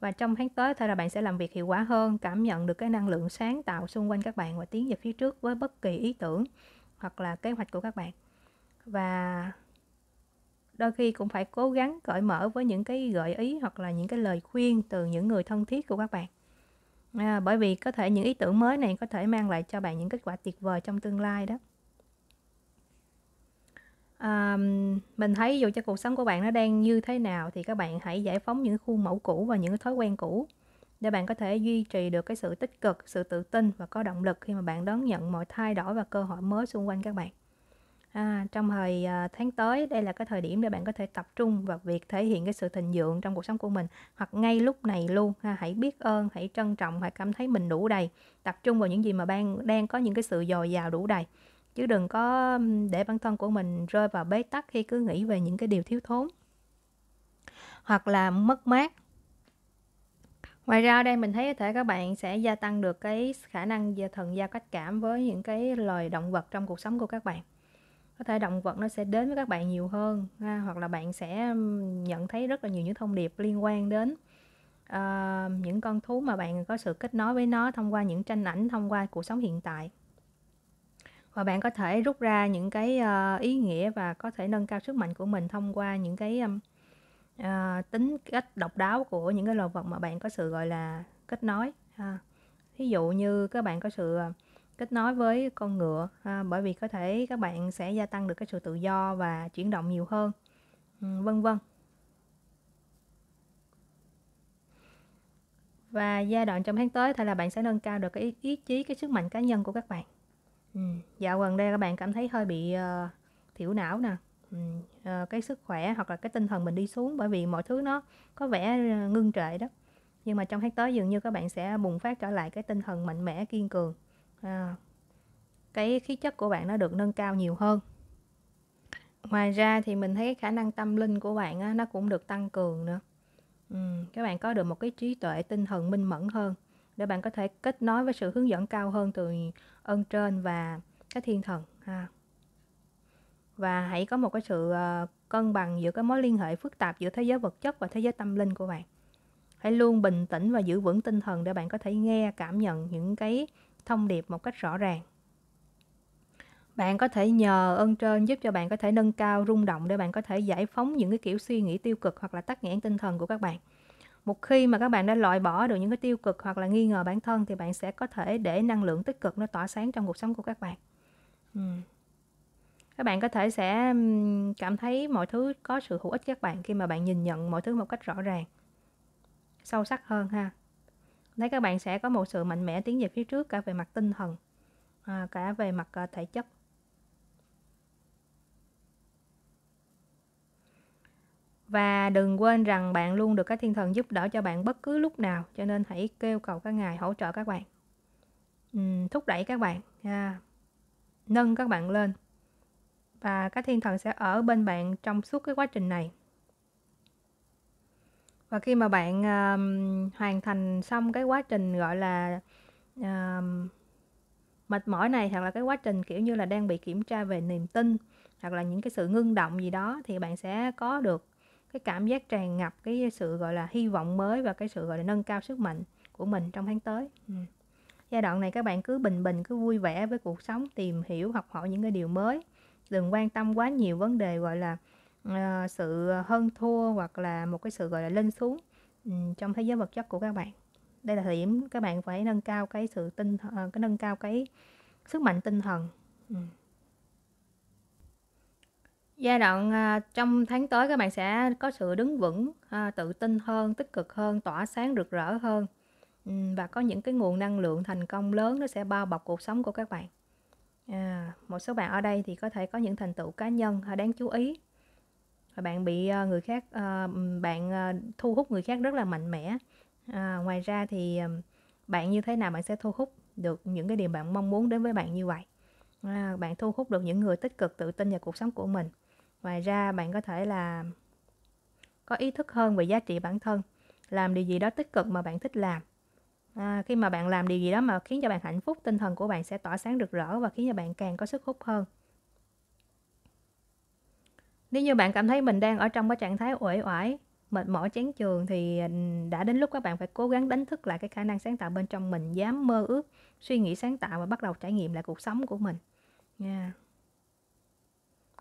và trong tháng tới thì là bạn sẽ làm việc hiệu quả hơn cảm nhận được cái năng lượng sáng tạo xung quanh các bạn và tiến về phía trước với bất kỳ ý tưởng hoặc là kế hoạch của các bạn và đôi khi cũng phải cố gắng cởi mở với những cái gợi ý hoặc là những cái lời khuyên từ những người thân thiết của các bạn à, bởi vì có thể những ý tưởng mới này có thể mang lại cho bạn những kết quả tuyệt vời trong tương lai đó à, mình thấy dù cho cuộc sống của bạn nó đang như thế nào thì các bạn hãy giải phóng những khuôn mẫu cũ và những cái thói quen cũ để bạn có thể duy trì được cái sự tích cực sự tự tin và có động lực khi mà bạn đón nhận mọi thay đổi và cơ hội mới xung quanh các bạn À, trong thời à, tháng tới đây là cái thời điểm để bạn có thể tập trung vào việc thể hiện cái sự thịnh vượng trong cuộc sống của mình hoặc ngay lúc này luôn ha, hãy biết ơn hãy trân trọng hãy cảm thấy mình đủ đầy tập trung vào những gì mà bạn đang có những cái sự dồi dào đủ đầy chứ đừng có để bản thân của mình rơi vào bế tắc khi cứ nghĩ về những cái điều thiếu thốn hoặc là mất mát ngoài ra đây mình thấy có thể các bạn sẽ gia tăng được cái khả năng thần giao cách cảm với những cái loài động vật trong cuộc sống của các bạn có thể động vật nó sẽ đến với các bạn nhiều hơn ha? hoặc là bạn sẽ nhận thấy rất là nhiều những thông điệp liên quan đến uh, những con thú mà bạn có sự kết nối với nó thông qua những tranh ảnh thông qua cuộc sống hiện tại và bạn có thể rút ra những cái uh, ý nghĩa và có thể nâng cao sức mạnh của mình thông qua những cái um, uh, tính cách độc đáo của những cái loài vật mà bạn có sự gọi là kết nối ha. ví dụ như các bạn có sự uh, kết nối với con ngựa à, bởi vì có thể các bạn sẽ gia tăng được cái sự tự do và chuyển động nhiều hơn vân vân và giai đoạn trong tháng tới thì là bạn sẽ nâng cao được cái ý, ý chí cái sức mạnh cá nhân của các bạn ừ. dạo gần đây các bạn cảm thấy hơi bị uh, thiểu não nè ừ. uh, cái sức khỏe hoặc là cái tinh thần mình đi xuống bởi vì mọi thứ nó có vẻ ờ, ngưng trệ đó nhưng mà trong tháng tới dường như các bạn sẽ bùng phát trở lại cái tinh thần mạnh mẽ kiên cường à, cái khí chất của bạn nó được nâng cao nhiều hơn ngoài ra thì mình thấy khả năng tâm linh của bạn á, nó cũng được tăng cường nữa ừ, các bạn có được một cái trí tuệ tinh thần minh mẫn hơn để bạn có thể kết nối với sự hướng dẫn cao hơn từ ơn trên và các thiên thần ha và hãy có một cái sự uh, cân bằng giữa cái mối liên hệ phức tạp giữa thế giới vật chất và thế giới tâm linh của bạn hãy luôn bình tĩnh và giữ vững tinh thần để bạn có thể nghe cảm nhận những cái thông điệp một cách rõ ràng bạn có thể nhờ ơn trên giúp cho bạn có thể nâng cao rung động để bạn có thể giải phóng những cái kiểu suy nghĩ tiêu cực hoặc là tắc nghẽn tinh thần của các bạn một khi mà các bạn đã loại bỏ được những cái tiêu cực hoặc là nghi ngờ bản thân thì bạn sẽ có thể để năng lượng tích cực nó tỏa sáng trong cuộc sống của các bạn các bạn có thể sẽ cảm thấy mọi thứ có sự hữu ích các bạn khi mà bạn nhìn nhận mọi thứ một cách rõ ràng sâu sắc hơn ha để các bạn sẽ có một sự mạnh mẽ tiến về phía trước cả về mặt tinh thần à, cả về mặt à, thể chất và đừng quên rằng bạn luôn được các thiên thần giúp đỡ cho bạn bất cứ lúc nào cho nên hãy kêu cầu các ngài hỗ trợ các bạn uhm, thúc đẩy các bạn à, nâng các bạn lên và các thiên thần sẽ ở bên bạn trong suốt cái quá trình này và khi mà bạn um, hoàn thành xong cái quá trình, gọi là, um, mệt mỏi này, hoặc là cái quá trình, kiểu như là, đang bị kiểm tra về niềm tin, hoặc là những cái sự ngưng động gì đó thì bạn sẽ có được cái cảm giác tràn ngập cái sự, gọi là, hy vọng mới và cái sự, gọi là, nâng cao sức mạnh của mình trong tháng tới. Ừm. Ừ. Giai đoạn này các bạn cứ bình bình, cứ vui vẻ với cuộc sống, tìm hiểu, học hỏi những cái điều mới, đừng quan tâm quá nhiều vấn đề, gọi là Ờ, sự ờ, hơn thua hoặc là một cái sự gọi là lên xuống ừ, trong thế giới vật chất của các bạn đây là thời điểm các bạn phải nâng cao cái sự tinh ờ, cái nâng cao cái sức mạnh tinh thần ừ. giai đoạn trong tháng tới các bạn sẽ có sự đứng vững tự tin hơn tích cực hơn tỏa sáng rực rỡ hơn ừ, và có những cái nguồn năng lượng thành công lớn nó sẽ bao bọc cuộc sống của các bạn À, một số bạn ở đây thì có thể có những thành tựu cá nhân à, đáng chú ý và bạn bị ờ, người khác ờ, bạn ờ, thu hút người khác rất là mạnh mẽ à, ngoài ra thì bạn như thế nào bạn sẽ thu hút được những cái điều bạn mong muốn đến với bạn như vậy à, bạn thu hút được những người tích cực tự tin vào cuộc sống của mình ngoài ra bạn có thể là có ý thức hơn về giá trị bản thân làm điều gì đó tích cực mà bạn thích làm à, khi mà bạn làm điều gì đó mà khiến cho bạn hạnh phúc tinh thần của bạn sẽ tỏa sáng rực rỡ và khiến cho bạn càng có sức hút hơn nếu như bạn cảm thấy mình đang ở trong cái trạng thái uể oải, mệt mỏi chán chường thì ừ, đã đến lúc các bạn phải cố gắng đánh thức lại cái khả năng sáng tạo bên trong mình, dám mơ ước, suy nghĩ sáng tạo và bắt đầu trải nghiệm lại cuộc sống của mình. Nha. Yeah.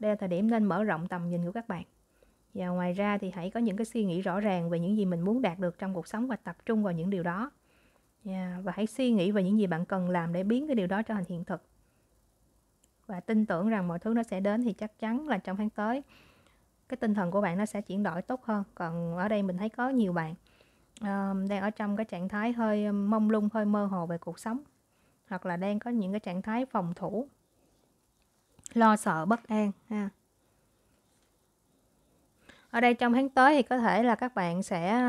Đây là thời điểm nên mở rộng tầm nhìn của các bạn. Và ngoài ra thì hãy có những cái suy nghĩ rõ ràng về những gì mình muốn đạt được trong cuộc sống và tập trung vào những điều đó. Yeah. Và hãy suy nghĩ về những gì bạn cần làm để biến cái điều đó trở thành hiện thực và tin tưởng rằng mọi thứ nó sẽ đến thì chắc chắn là trong tháng tới cái tinh thần của bạn nó sẽ chuyển đổi tốt hơn còn ở đây mình thấy có nhiều bạn uh, đang ở trong cái trạng thái hơi mông lung hơi mơ hồ về cuộc sống hoặc là đang có những cái trạng thái phòng thủ lo sợ bất an ha ở đây trong tháng tới thì có thể là các bạn sẽ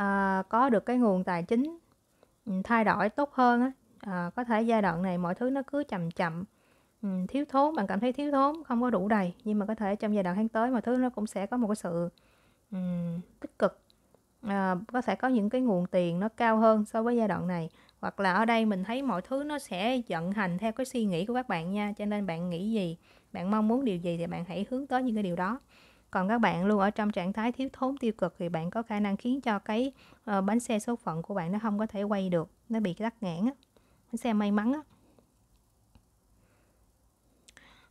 uh, có được cái nguồn tài chính ừ, thay đổi tốt hơn á à, có thể giai đoạn này mọi thứ nó cứ chậm chậm ừ, thiếu thốn bạn cảm thấy thiếu thốn không có đủ đầy nhưng mà có thể trong giai đoạn tháng tới mọi thứ nó cũng sẽ có một cái sự um, tích cực à, có thể có những cái nguồn tiền nó cao hơn so với giai đoạn này hoặc là ở đây mình thấy mọi thứ nó sẽ vận hành theo cái suy nghĩ của các bạn nha cho nên bạn nghĩ gì bạn mong muốn điều gì thì bạn hãy hướng tới những cái điều đó còn các bạn luôn ở trong trạng thái thiếu thốn tiêu cực thì bạn có khả năng khiến cho cái uh, bánh xe số phận của bạn nó không có thể quay được nó bị tắc nghẽn á cái xe may mắn á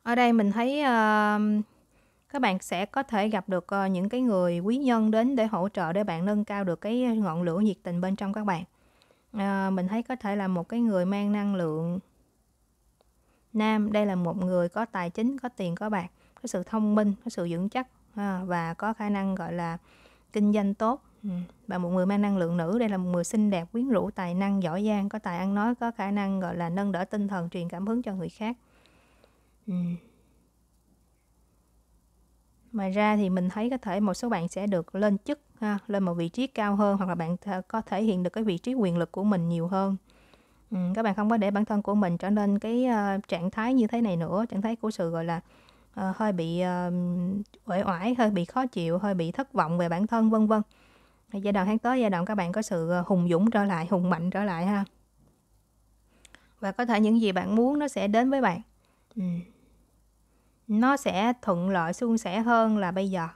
ở đây mình thấy uh, các bạn sẽ có thể gặp được uh, những cái người quý nhân đến để hỗ trợ để bạn nâng cao được cái ngọn lửa nhiệt tình bên trong các bạn uh, mình thấy có thể là một cái người mang năng lượng nam đây là một người có tài chính có tiền có bạc có sự thông minh có sự vững chắc uh, và có khả năng gọi là kinh doanh tốt Ừ. Và một người mang năng lượng nữ đây là một người xinh đẹp, quyến rũ, tài năng, giỏi giang, có tài ăn nói, có khả năng gọi là nâng đỡ tinh thần, truyền cảm hứng cho người khác. Ừ. Ngoài ra thì mình thấy có thể một số bạn sẽ được lên chức, ha, lên một vị trí cao hơn hoặc là bạn th- có thể hiện được cái vị trí quyền lực của mình nhiều hơn. Ừ, các bạn không có để bản thân của mình trở nên cái uh, trạng thái như thế này nữa, trạng thái của sự gọi là uh, hơi bị uh, uể oải, hơi bị khó chịu, hơi bị thất vọng về bản thân vân vân thì giai đoạn tháng tới giai đoạn các bạn có sự ờ, hùng dũng trở lại hùng mạnh trở lại ha và có thể những gì bạn muốn nó sẽ đến với bạn ừ. nó sẽ thuận lợi suôn sẻ hơn là bây giờ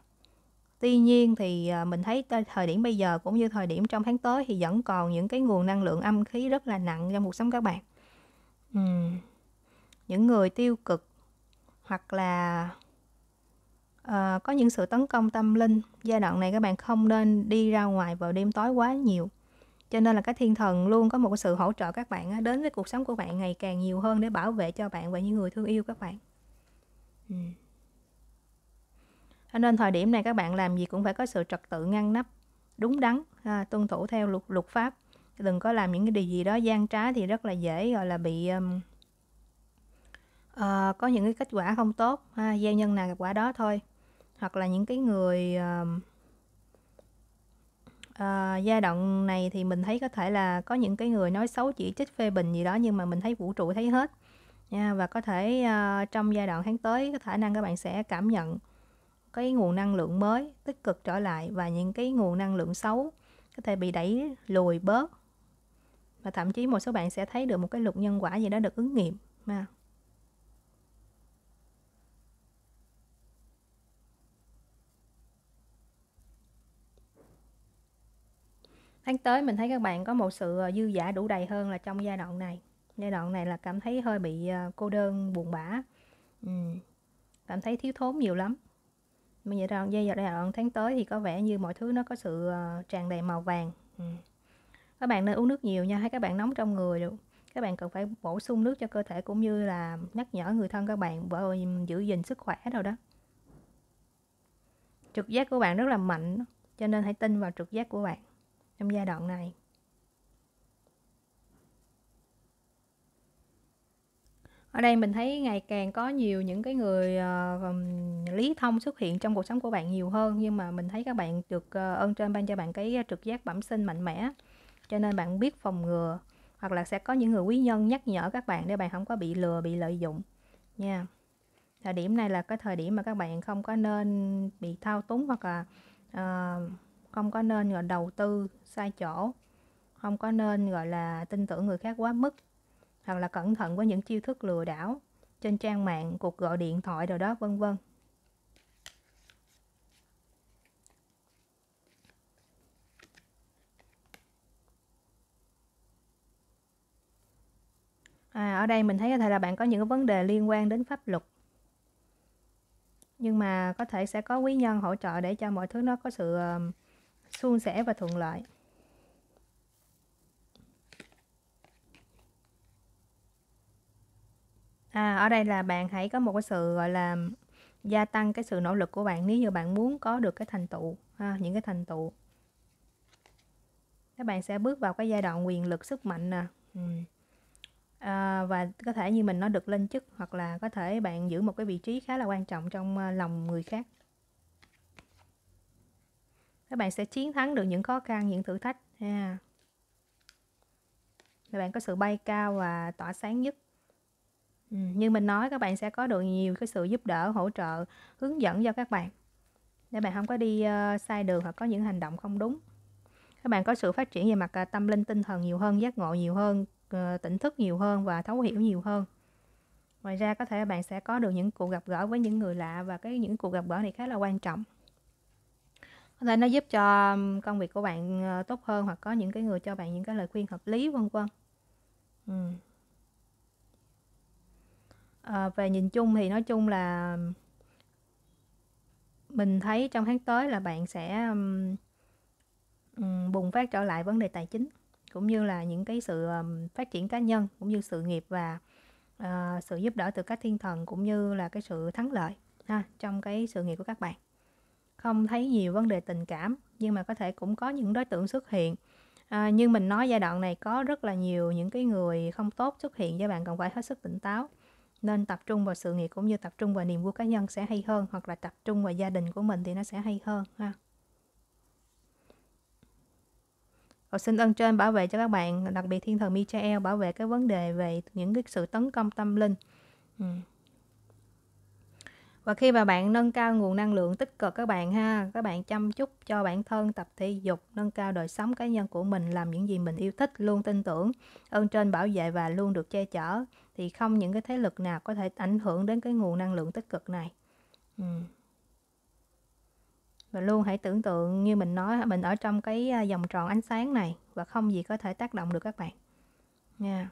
tuy nhiên thì ờ, mình thấy thời điểm bây giờ cũng như thời điểm trong tháng tới thì vẫn còn những cái nguồn năng lượng âm khí rất là nặng trong cuộc sống các bạn ừ. những người tiêu cực hoặc là à, có những sự tấn công tâm linh giai đoạn này các bạn không nên đi ra ngoài vào đêm tối quá nhiều cho nên là các thiên thần luôn có một sự hỗ trợ các bạn đến với cuộc sống của bạn ngày càng nhiều hơn để bảo vệ cho bạn và những người thương yêu các bạn ừ. nên thời điểm này các bạn làm gì cũng phải có sự trật tự ngăn nắp đúng đắn à, tuân thủ theo luật luật pháp đừng có làm những cái điều gì đó gian trái thì rất là dễ gọi là bị um, uh, có những cái kết quả không tốt ha gieo nhân nào gặp quả đó thôi hoặc là những cái người uh, uh, giai đoạn này thì mình thấy có thể là có những cái người nói xấu chỉ trích phê bình gì đó nhưng mà mình thấy vũ trụ thấy hết nha và có thể uh, trong giai đoạn tháng tới có khả năng các bạn sẽ cảm nhận cái nguồn năng lượng mới tích cực trở lại và những cái nguồn năng lượng xấu có thể bị đẩy lùi bớt và thậm chí một số bạn sẽ thấy được một cái luật nhân quả gì đó được ứng nghiệm ha tháng tới mình thấy các bạn có một sự ờ, dư giả đủ đầy hơn là trong giai đoạn này giai đoạn này là cảm thấy hơi bị ờ, cô đơn buồn bã ừ. cảm thấy thiếu thốn nhiều lắm mà giai đoạn giai đoạn tháng tới thì có vẻ như mọi thứ nó có sự ờ, tràn đầy màu vàng ừ. các bạn nên uống nước nhiều nha hay các bạn nóng trong người được các bạn cần phải bổ sung nước cho cơ thể cũng như là nhắc nhở người thân các bạn bởi giữ gìn sức khỏe đâu đó trực giác của bạn rất là mạnh cho nên hãy tin vào trực giác của bạn trong giai đoạn này ở đây mình thấy ngày càng có nhiều những cái người uh, lý thông xuất hiện trong cuộc sống của bạn nhiều hơn nhưng mà mình thấy các bạn được uh, ơn trên ban cho bạn cái trực giác bẩm sinh mạnh mẽ cho nên bạn biết phòng ngừa hoặc là sẽ có những người quý nhân nhắc nhở các bạn để bạn không có bị lừa bị lợi dụng nha thời điểm này là cái thời điểm mà các bạn không có nên bị thao túng hoặc là uh, không có nên gọi đầu tư sai chỗ không có nên gọi là tin tưởng người khác quá mức hoặc là cẩn thận với những chiêu thức lừa đảo trên trang mạng cuộc gọi điện thoại rồi đó vân vân À, ở đây mình thấy có thể là bạn có những cái vấn đề liên quan đến pháp luật nhưng mà có thể sẽ có quý nhân hỗ trợ để cho mọi thứ nó có sự ờ, suôn sẻ và thuận lợi à, ở đây là bạn hãy có một cái sự gọi là gia tăng cái sự nỗ lực của bạn nếu như bạn muốn có được cái thành tựu ha, những cái thành tựu các bạn sẽ bước vào cái giai đoạn quyền lực sức mạnh nè ừ. à, và có thể như mình nó được lên chức hoặc là có thể bạn giữ một cái vị trí khá là quan trọng trong à, lòng người khác các bạn sẽ chiến thắng được những khó khăn những thử thách ha các bạn có sự bay cao và tỏa sáng nhất ừ, như mình nói các bạn sẽ có được nhiều cái sự giúp đỡ hỗ trợ hướng dẫn cho các bạn để bạn không có đi uh, sai đường hoặc có những hành động không đúng các bạn có sự phát triển về mặt uh, tâm linh tinh thần nhiều hơn giác ngộ nhiều hơn uh, tỉnh thức nhiều hơn và thấu hiểu nhiều hơn ngoài ra có thể bạn sẽ có được những cuộc gặp gỡ với những người lạ và cái những cuộc gặp gỡ này khá là quan trọng có thể nó giúp cho công việc của bạn ờ, tốt hơn hoặc có những cái người cho bạn những cái lời khuyên hợp lý vân vân ừ. à, về nhìn chung thì nói chung là mình thấy trong tháng tới là bạn sẽ um, bùng phát trở lại vấn đề tài chính cũng như là những cái sự um, phát triển cá nhân cũng như sự nghiệp và uh, sự giúp đỡ từ các thiên thần cũng như là cái sự thắng lợi ha trong cái sự nghiệp của các bạn không thấy nhiều vấn đề tình cảm nhưng mà có thể cũng có những đối tượng xuất hiện à, như mình nói giai đoạn này có rất là nhiều những cái người không tốt xuất hiện do bạn cần phải hết sức tỉnh táo nên tập trung vào sự nghiệp cũng như tập trung vào niềm vui cá nhân sẽ hay hơn hoặc là tập trung vào gia đình của mình thì nó sẽ hay hơn ha Rồi xin ơn trên bảo vệ cho các bạn đặc biệt thiên thần Michael bảo vệ cái vấn đề về những cái sự tấn công tâm linh ừ và khi mà bạn nâng cao nguồn năng lượng tích cực các bạn ha các bạn chăm chút cho bản thân tập thể dục nâng cao đời sống cá nhân của mình làm những gì mình yêu thích luôn tin tưởng ơn trên bảo vệ và luôn được che chở thì không những cái thế lực nào có thể ảnh hưởng đến cái nguồn năng lượng tích cực này ừ. và luôn hãy tưởng tượng như mình nói mình ở trong cái à, vòng tròn ánh sáng này và không gì có thể tác động được các bạn nha yeah.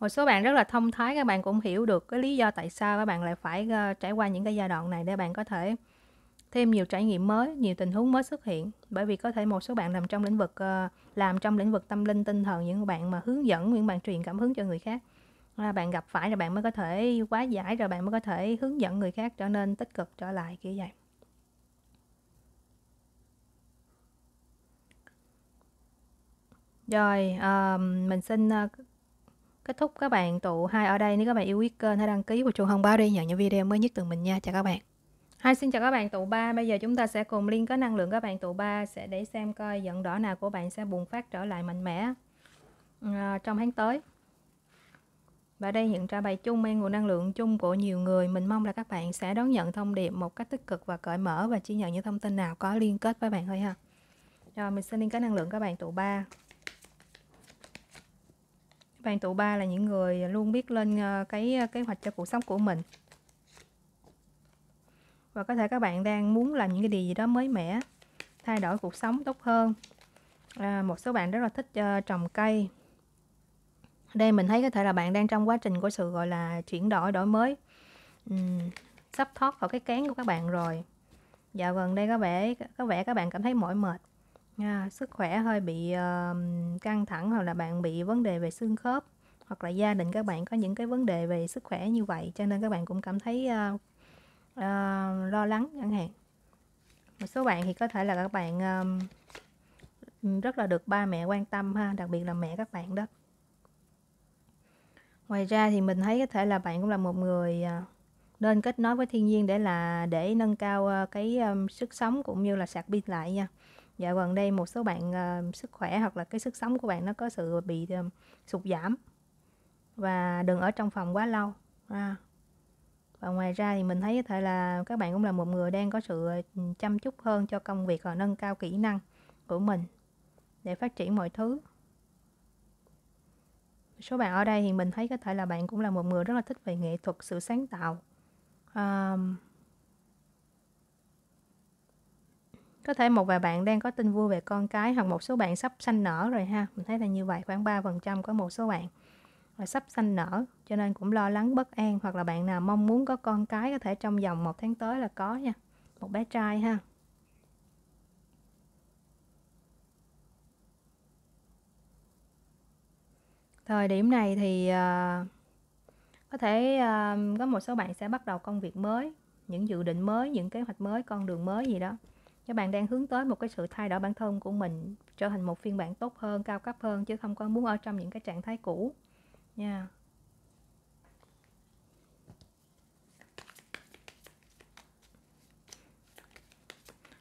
một số bạn rất là thông thái các bạn cũng hiểu được cái lý do tại sao các bạn lại phải uh, trải qua những cái giai đoạn này để bạn có thể thêm nhiều trải nghiệm mới, nhiều tình huống mới xuất hiện bởi vì có thể một số bạn làm trong lĩnh vực uh, làm trong lĩnh vực tâm linh tinh thần những bạn mà hướng dẫn những bạn truyền cảm hứng cho người khác là ờ, bạn gặp phải rồi bạn mới có thể quá giải rồi bạn mới có thể hướng dẫn người khác trở nên tích cực trở lại kiểu vậy rồi uh, mình xin uh, Kết thúc các bạn tụ hai ở đây. Nếu các bạn yêu quý kênh hãy đăng ký và chuông thông báo để nhận những video mới nhất từ mình nha. Chào các bạn. hai xin chào các bạn tụ ba Bây giờ chúng ta sẽ cùng liên kết năng lượng các bạn tụ ba sẽ để xem coi giận đỏ nào của bạn sẽ bùng phát trở lại mạnh mẽ ờ, trong tháng tới. Và đây hiện ra bài chung mang nguồn năng lượng chung của nhiều người. Mình mong là các bạn sẽ đón nhận thông điệp một cách tích cực và cởi mở và chỉ nhận những thông tin nào có liên kết với bạn thôi ha. Rồi mình sẽ liên kết năng lượng các bạn tụ ba bạn tụ ba là những người luôn biết lên ờ, cái ờ, kế hoạch cho cuộc sống của mình. Và có thể các bạn đang muốn làm những cái điều gì đó mới mẻ, thay đổi cuộc sống tốt hơn. À, một số bạn rất là thích uh, trồng cây. Đây mình thấy có thể là bạn đang trong quá trình của sự gọi là chuyển đổi, đổi mới. Uhm, sắp thoát khỏi cái kén của các bạn rồi. Dạo gần đây có vẻ có vẻ các bạn cảm thấy mỏi mệt à, sức khỏe hơi bị uh, căng thẳng hoặc là bạn bị vấn đề về xương khớp hoặc là gia đình các bạn có những cái vấn đề về sức khỏe như vậy cho nên các bạn cũng cảm thấy uh, uh, lo lắng chẳng hạn một số bạn thì có thể là các bạn um, rất là được ba mẹ quan tâm ha đặc biệt là mẹ các bạn đó ngoài ra thì mình thấy có thể là bạn cũng là một người nên kết nối với thiên nhiên để là để nâng cao cái um, sức sống cũng như là sạc pin lại nha dạo gần đây một số bạn uh, sức khỏe hoặc là cái sức sống của bạn nó có sự bị uh, sụt giảm và đừng ở trong phòng quá lâu à. và ngoài ra thì mình thấy có thể là các bạn cũng là một người đang có sự ờ, chăm chút hơn cho công việc và nâng cao kỹ năng của mình để phát triển mọi thứ số bạn ở đây thì mình thấy có thể là bạn cũng là một người rất là thích về nghệ thuật sự sáng tạo um, có thể một vài bạn đang có tin vui về con cái hoặc một số bạn sắp sanh nở rồi ha mình thấy là như vậy khoảng 3% có một số bạn và sắp sanh nở cho nên cũng lo lắng bất an hoặc là bạn nào mong muốn có con cái có thể trong vòng một tháng tới là có nha một bé trai ha thời điểm này thì uh, có thể uh, có một số bạn sẽ bắt đầu công việc mới những dự định mới những kế hoạch mới con đường mới gì đó các bạn đang hướng tới một cái sự thay đổi bản thân của mình trở thành một phiên bản tốt hơn cao cấp hơn chứ không có muốn ở trong những cái trạng thái cũ nha yeah.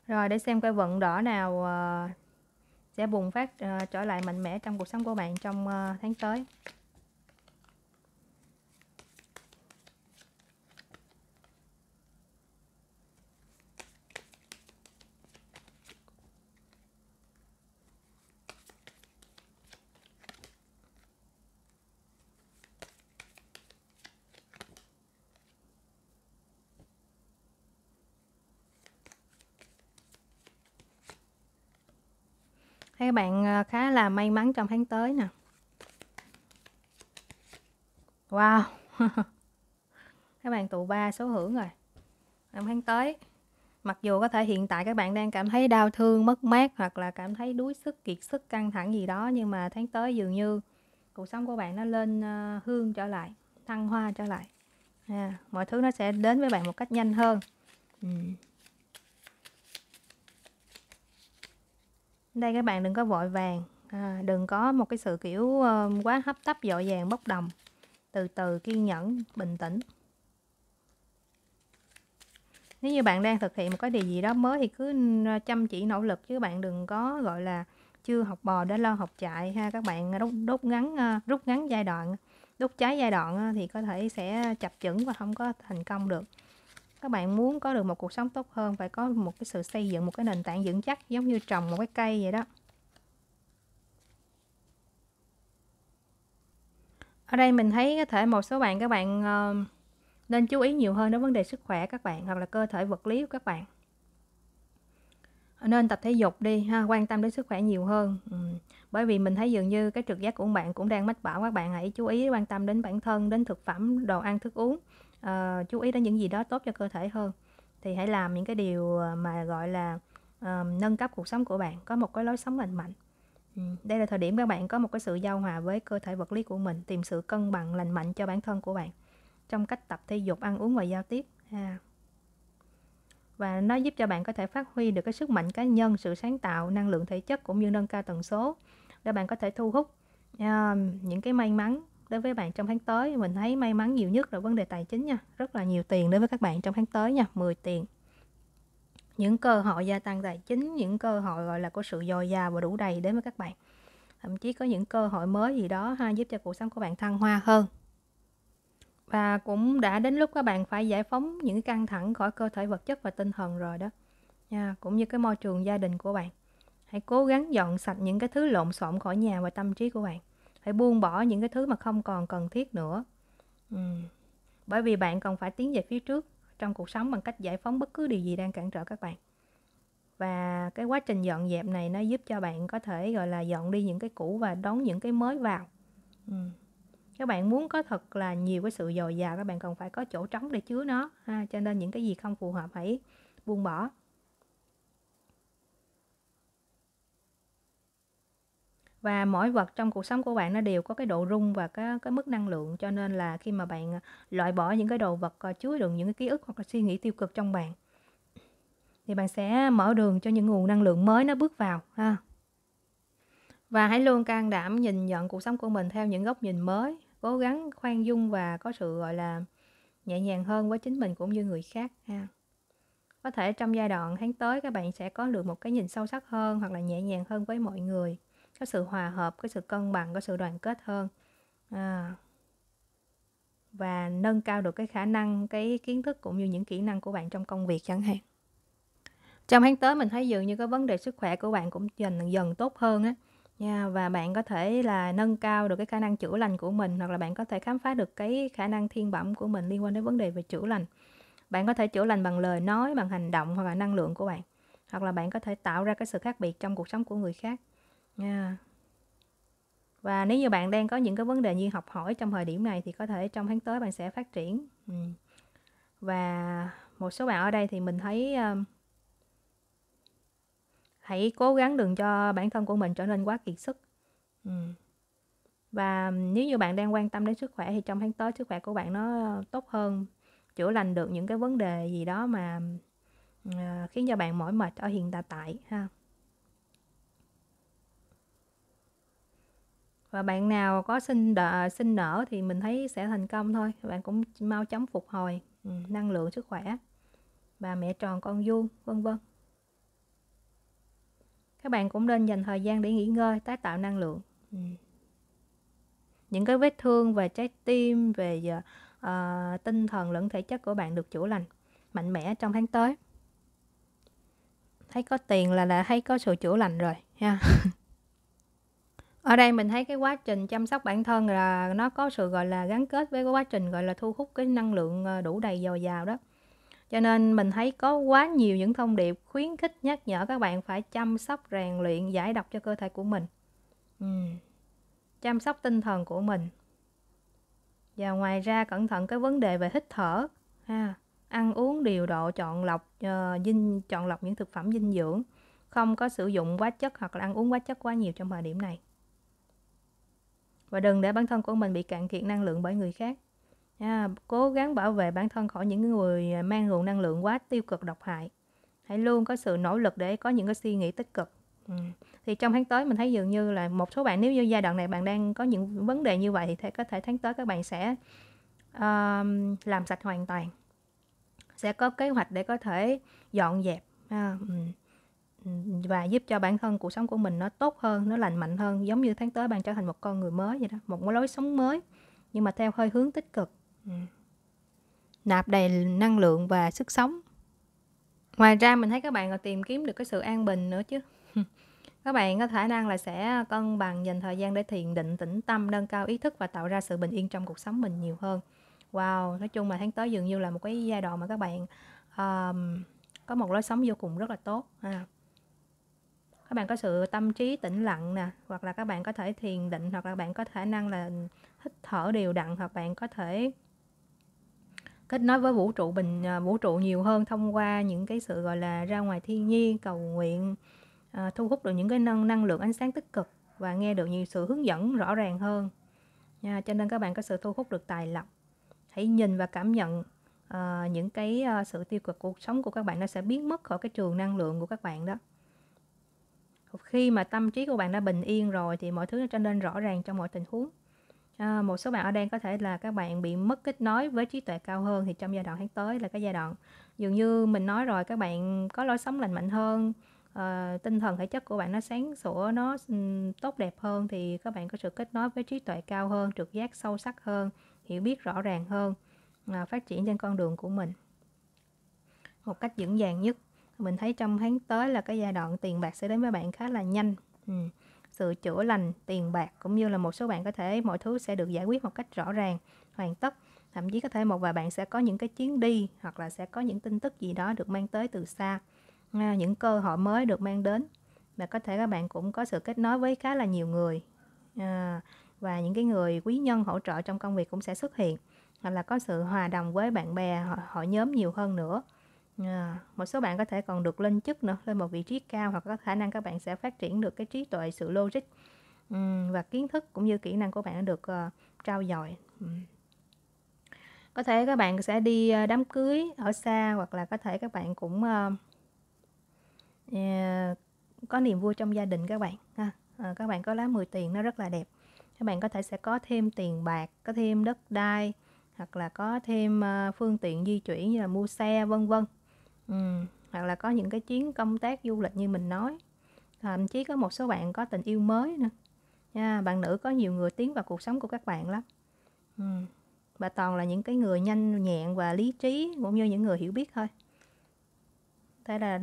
Rồi để xem cái vận đỏ nào uh, sẽ bùng phát uh, trở lại mạnh mẽ trong cuộc sống của bạn trong uh, tháng tới. các bạn à, khá là may mắn trong tháng tới nè wow các bạn tụ ba số hưởng rồi trong tháng tới mặc dù có thể hiện tại các bạn đang cảm thấy đau thương mất mát hoặc là cảm thấy đuối sức kiệt sức căng thẳng gì đó nhưng mà tháng tới dường như cuộc sống của bạn nó lên à, hương trở lại thăng hoa trở lại à, mọi thứ nó sẽ đến với bạn một cách nhanh hơn ừ. đây các bạn đừng có vội vàng à, đừng có một cái sự kiểu uh, quá hấp tấp dội vàng bốc đồng từ từ kiên nhẫn bình tĩnh nếu như bạn đang thực hiện một cái điều gì đó mới thì cứ ờ, chăm chỉ nỗ lực chứ bạn đừng có gọi là chưa học bò đã lo học chạy ha các bạn đốt, đốt ngắn ờ, rút ngắn giai đoạn đốt cháy giai đoạn thì có thể sẽ chập chững và không có thành công được các bạn muốn có được một cuộc sống tốt hơn phải có một cái sự xây dựng một cái nền tảng vững chắc giống như trồng một cái cây vậy đó ở đây mình thấy có thể một số bạn các bạn ờ, nên chú ý nhiều hơn đến vấn đề sức khỏe các bạn hoặc là cơ thể vật lý của các bạn nên tập thể dục đi ha quan tâm đến sức khỏe nhiều hơn ừ. bởi vì mình thấy dường như cái trực giác của bạn cũng đang mách bảo các bạn hãy chú ý quan tâm đến bản thân đến thực phẩm đồ ăn thức uống uh, chú ý đến những gì đó tốt cho cơ thể hơn thì hãy làm những cái điều ờ, mà gọi là uh, nâng cấp cuộc sống của bạn có một cái lối sống lành mạnh ừ, đây là thời điểm các bạn có một cái sự giao hòa với cơ thể vật lý của mình tìm sự cân bằng lành mạnh cho bản thân của bạn trong cách tập thể dục ăn uống và giao tiếp ha à. và nó giúp cho bạn có thể phát huy được cái sức mạnh cá nhân sự sáng tạo năng lượng thể chất cũng như nâng cao tần số để bạn có thể thu hút uh, những cái may mắn đối với bạn trong tháng tới mình thấy may mắn nhiều nhất là vấn đề tài chính nha rất là nhiều tiền đối với các bạn trong tháng tới nha 10 tiền những cơ hội gia tăng tài chính những cơ hội gọi là có sự dồi dào và đủ đầy đến với các bạn thậm chí có những cơ hội mới gì đó ha giúp cho cuộc sống của bạn thăng hoa hơn và cũng đã đến lúc các bạn phải giải phóng những căng thẳng khỏi cơ thể vật chất và tinh thần rồi đó nha cũng như cái môi trường gia đình của bạn hãy cố gắng dọn sạch những cái thứ lộn xộn khỏi nhà và tâm trí của bạn phải buông bỏ những cái thứ mà không còn cần thiết nữa ừ. bởi vì bạn còn phải tiến về phía trước trong cuộc sống bằng cách giải phóng bất cứ điều gì đang cản trở các bạn và cái quá trình dọn dẹp này nó giúp cho bạn có thể gọi là dọn đi những cái cũ và đón những cái mới vào ừ. các bạn muốn có thật là nhiều cái sự dồi dào các bạn cần phải có chỗ trống để chứa nó ha cho nên những cái gì không phù hợp hãy buông bỏ và mỗi vật trong cuộc sống của bạn nó đều có cái độ rung và cái cái mức năng lượng cho nên là khi mà bạn à, loại bỏ những cái đồ vật à, chứa đựng những cái ký ức hoặc là suy nghĩ tiêu cực trong bạn thì bạn sẽ mở đường cho những nguồn năng lượng mới nó bước vào ha và hãy luôn can đảm nhìn nhận cuộc sống của mình theo những góc nhìn mới cố gắng khoan dung và có sự gọi là nhẹ nhàng hơn với chính mình cũng như người khác ha có thể trong giai đoạn tháng tới các bạn sẽ có được một cái nhìn sâu sắc hơn hoặc là nhẹ nhàng hơn với mọi người có sự hòa hợp có sự cân bằng có sự đoàn kết hơn à, và nâng cao được cái khả năng cái kiến thức cũng như những kỹ năng của bạn trong công việc chẳng hạn trong tháng tới mình thấy dường như cái vấn đề sức khỏe của bạn cũng dần dần tốt hơn á nha và bạn có thể là nâng cao được cái khả năng chữa lành của mình hoặc là bạn có thể khám phá được cái khả năng thiên bẩm của mình liên quan đến vấn đề về chữa lành bạn có thể chữa lành bằng lời nói bằng hành động hoặc là năng lượng của bạn hoặc là bạn có thể tạo ra cái sự khác biệt trong cuộc sống của người khác nha và nếu như bạn đang có những cái vấn đề như học hỏi trong thời điểm này thì có thể trong tháng tới bạn sẽ phát triển ừ. và một số bạn ở đây thì mình thấy um, hãy cố gắng đừng cho bản thân của mình trở nên quá kiệt sức ừ. và um, nếu như bạn đang quan tâm đến sức khỏe thì trong tháng tới sức khỏe của bạn nó tốt hơn chữa lành được những cái vấn đề gì đó mà uh, khiến cho bạn mỏi mệt ở hiện tại tại ha và bạn nào có sinh đỡ, sinh nở thì mình thấy sẽ thành công thôi bạn cũng mau chóng phục hồi ừ, năng lượng sức khỏe bà mẹ tròn con vuông vân vân các bạn cũng nên dành thời gian để nghỉ ngơi tái tạo năng lượng ừ. những cái vết thương về trái tim về uh, tinh thần lẫn thể chất của bạn được chữa lành mạnh mẽ trong tháng tới thấy có tiền là đã thấy có sự chữa lành rồi ha ở đây mình thấy cái quá trình chăm sóc bản thân là nó có sự gọi là gắn kết với cái quá trình gọi là thu hút cái năng lượng ờ, đủ đầy dồi dào đó cho nên mình thấy có quá nhiều những thông điệp khuyến khích nhắc nhở các bạn phải chăm sóc rèn luyện giải độc cho cơ thể của mình ừ. chăm sóc tinh thần của mình và ngoài ra cẩn thận cái vấn đề về hít thở ha ăn uống điều độ chọn lọc uh, dinh chọn lọc những thực phẩm dinh dưỡng không có sử dụng quá chất hoặc là ăn uống quá chất quá nhiều trong thời điểm này và đừng để bản thân của mình bị cạn kiệt năng lượng bởi người khác à, cố gắng bảo vệ bản thân khỏi những người mang nguồn năng lượng quá tiêu cực độc hại hãy luôn có sự nỗ lực để có những cái suy nghĩ tích cực ừ. thì trong tháng tới mình thấy dường như là một số bạn nếu như giai đoạn này bạn đang có những vấn đề như vậy thì có thể tháng tới các bạn sẽ uh, làm sạch hoàn toàn sẽ có kế hoạch để có thể dọn dẹp à, ừ và giúp cho bản thân cuộc sống của mình nó tốt hơn nó lành mạnh hơn giống như tháng tới bạn trở thành một con người mới vậy đó một lối sống mới nhưng mà theo hơi hướng tích cực ừ. nạp đầy năng lượng và sức sống ngoài ra mình thấy các bạn còn tìm kiếm được cái sự an bình nữa chứ các bạn có khả năng là sẽ cân bằng dành thời gian để thiền định tĩnh tâm nâng cao ý thức và tạo ra sự bình yên trong cuộc sống mình nhiều hơn wow nói chung mà tháng tới dường như là một cái giai đoạn mà các bạn um, có một lối sống vô cùng rất là tốt ha. À các bạn có sự tâm trí tĩnh lặng nè hoặc là các bạn có thể thiền định hoặc là bạn có khả năng là hít thở đều đặn hoặc bạn có thể kết nối với vũ trụ bình à, vũ trụ nhiều hơn thông qua những cái sự gọi là ra ngoài thiên nhiên cầu nguyện à, thu hút được những cái năng năng lượng ánh sáng tích cực và nghe được nhiều sự hướng dẫn rõ ràng hơn nha cho nên các bạn có sự thu hút được tài lộc hãy nhìn và cảm nhận à, những cái sự tiêu cực cuộc sống của các bạn nó sẽ biến mất khỏi cái trường năng lượng của các bạn đó khi mà tâm trí của bạn đã bình yên rồi thì mọi thứ nó trở nên rõ ràng trong mọi tình huống à, một số bạn ở đây có thể là các bạn bị mất kết nối với trí tuệ cao hơn thì trong giai đoạn tháng tới là cái giai đoạn dường như mình nói rồi các bạn có lối sống lành mạnh hơn à, tinh thần thể chất của bạn nó sáng sủa nó tốt đẹp hơn thì các bạn có sự kết nối với trí tuệ cao hơn trực giác sâu sắc hơn hiểu biết rõ ràng hơn à, phát triển trên con đường của mình một cách vững vàng nhất mình thấy trong tháng tới là cái giai đoạn tiền bạc sẽ đến với bạn khá là nhanh ừ. sự chữa lành tiền bạc cũng như là một số bạn có thể mọi thứ sẽ được giải quyết một cách rõ ràng hoàn tất thậm chí có thể một vài bạn sẽ có những cái chuyến đi hoặc là sẽ có những tin tức gì đó được mang tới từ xa à, những cơ hội mới được mang đến và có thể các bạn cũng có sự kết nối với khá là nhiều người à, và những cái người quý nhân hỗ trợ trong công việc cũng sẽ xuất hiện hoặc là có sự hòa đồng với bạn bè hội nhóm nhiều hơn nữa À, một số bạn có thể còn được lên chức nữa, lên một vị trí cao hoặc có khả năng các bạn sẽ phát triển được cái trí tuệ, sự logic um, và kiến thức cũng như kỹ năng của bạn được uh, ờ, trao dồi. Um. Có thể các bạn sẽ đi uh, đám cưới ở xa hoặc là có thể các bạn cũng uh, uh, có niềm vui trong gia đình các bạn ha. À, các bạn có lá 10 tiền nó rất là đẹp. Các bạn có thể sẽ có thêm tiền bạc, có thêm đất đai hoặc là có thêm uh, phương tiện di chuyển như là mua xe vân vân Ừ. hoặc là có những cái chuyến công tác du lịch như mình nói thậm chí có một số bạn có tình yêu mới nữa nha bạn nữ có nhiều người tiến vào cuộc sống của các bạn lắm ừ. toàn là những cái người nhanh nhẹn và lý trí cũng như những người hiểu biết thôi thế là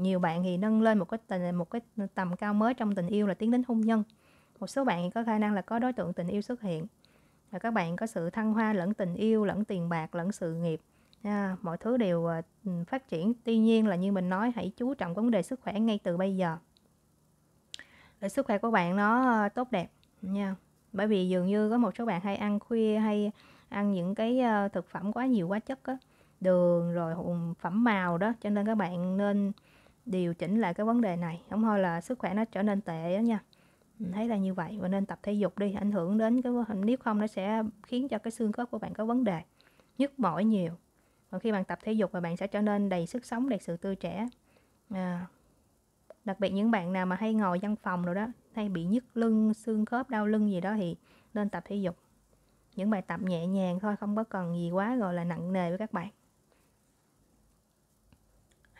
nhiều bạn thì nâng lên một cái tình một cái tầm cao mới trong tình yêu là tiến đến hôn nhân một số bạn thì có khả năng là có đối tượng tình yêu xuất hiện và các bạn có sự thăng hoa lẫn tình yêu lẫn tiền bạc lẫn sự nghiệp nha mọi thứ đều ờ, ừ, phát triển tuy nhiên là như mình nói hãy chú trọng vấn đề sức khỏe ngay từ bây giờ để sức khỏe của bạn nó ờ, tốt đẹp nha bởi vì dường như có một số bạn hay ăn khuya hay ăn những cái ờ, thực phẩm quá nhiều quá chất á đường rồi phẩm màu đó cho nên các bạn nên điều chỉnh lại cái vấn đề này không thôi là sức khỏe nó trở nên tệ đó nha thấy là như vậy và nên tập thể dục đi ảnh hưởng đến cái nếu không nó sẽ khiến cho cái xương khớp của bạn có vấn đề nhức mỏi nhiều còn khi bạn tập thể dục và bạn sẽ trở nên đầy sức sống đầy sự tươi trẻ à, đặc biệt những bạn nào mà hay ngồi văn phòng rồi đó hay bị nhức lưng xương khớp đau lưng gì đó thì nên tập thể dục những bài tập nhẹ nhàng thôi không có cần gì quá gọi là nặng nề với các bạn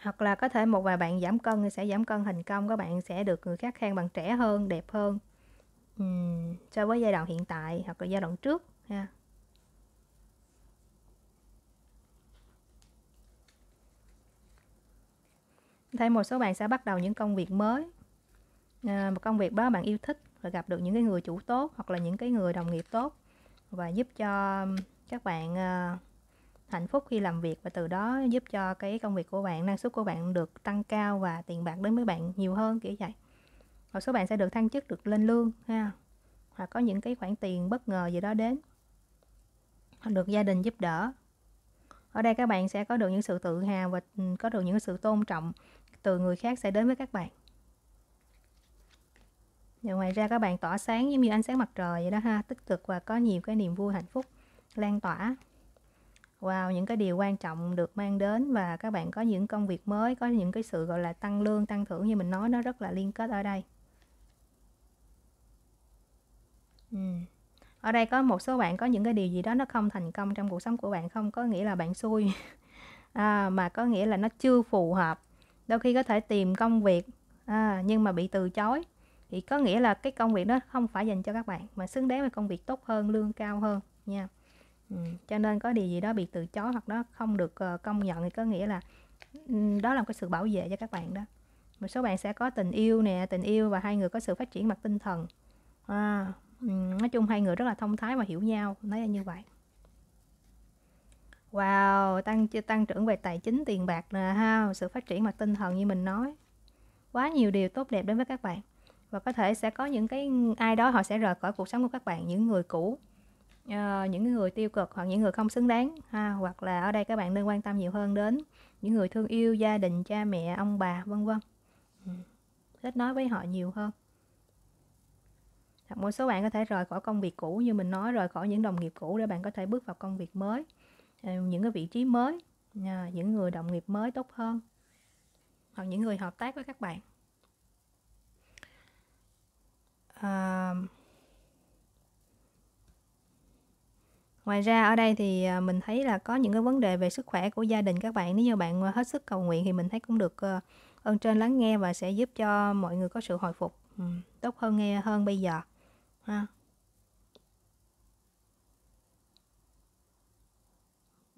hoặc là có thể một vài bạn giảm cân thì sẽ giảm cân thành công các bạn sẽ được người khác khen bạn trẻ hơn đẹp hơn uhm, so với giai đoạn hiện tại hoặc là giai đoạn trước ha thêm một số bạn sẽ bắt đầu những công việc mới à, một công việc đó bạn yêu thích và gặp được những cái người chủ tốt hoặc là những cái người đồng nghiệp tốt và giúp cho các bạn à, hạnh phúc khi làm việc và từ đó giúp cho cái công việc của bạn năng suất của bạn được tăng cao và tiền bạc đến với bạn nhiều hơn kiểu vậy một số bạn sẽ được thăng chức được lên lương ha hoặc có những cái khoản tiền bất ngờ gì đó đến hoặc được gia đình giúp đỡ ở đây các bạn sẽ có được những sự tự hào và ừ, có được những sự tôn trọng từ người khác sẽ đến với các bạn và ngoài ra các bạn tỏa sáng giống như ánh sáng mặt trời vậy đó ha tích cực và có nhiều cái niềm vui hạnh phúc lan tỏa vào những cái điều quan trọng được mang đến và các bạn có những công việc mới có những cái sự gọi là tăng lương tăng thưởng như mình nói nó rất là liên kết ở đây ừ. ở đây có một số bạn có những cái điều gì đó nó không thành công trong cuộc sống của bạn không có nghĩa là bạn xui à, mà có nghĩa là nó chưa phù hợp đôi khi có thể tìm công việc à, nhưng mà bị từ chối thì có nghĩa là cái công việc đó không phải dành cho các bạn mà xứng đáng với công việc tốt hơn lương cao hơn nha ừ. cho nên có điều gì đó bị từ chối hoặc đó không được ờ, công nhận thì có nghĩa là ừ, đó là một cái sự bảo vệ cho các bạn đó một số bạn sẽ có tình yêu nè tình yêu và hai người có sự phát triển mặt tinh thần à, ừ, nói chung hai người rất là thông thái và hiểu nhau nói như vậy Wow, tăng tăng trưởng về tài chính tiền bạc nè ha, sự phát triển mặt tinh thần như mình nói. Quá nhiều điều tốt đẹp đến với các bạn. Và có thể sẽ có những cái ai đó họ sẽ rời khỏi cuộc sống của các bạn những người cũ, uh, những người tiêu cực hoặc những người không xứng đáng ha, hoặc là ở đây các bạn nên quan tâm nhiều hơn đến những người thương yêu, gia đình, cha mẹ, ông bà, vân vân. Ừ, thích nói với họ nhiều hơn. một số bạn có thể rời khỏi công việc cũ như mình nói, rời khỏi những đồng nghiệp cũ để bạn có thể bước vào công việc mới. Ờ, những cái vị trí mới ờ, những người đồng nghiệp mới tốt hơn hoặc những người hợp tác với các bạn à, ngoài ra ở đây thì ờ, mình thấy là có những cái vấn đề về sức khỏe của gia đình các bạn nếu như bạn hết sức cầu nguyện thì mình thấy cũng được ơn trên lắng nghe và sẽ giúp cho mọi người có sự hồi phục tốt hơn nghe hơn bây giờ ha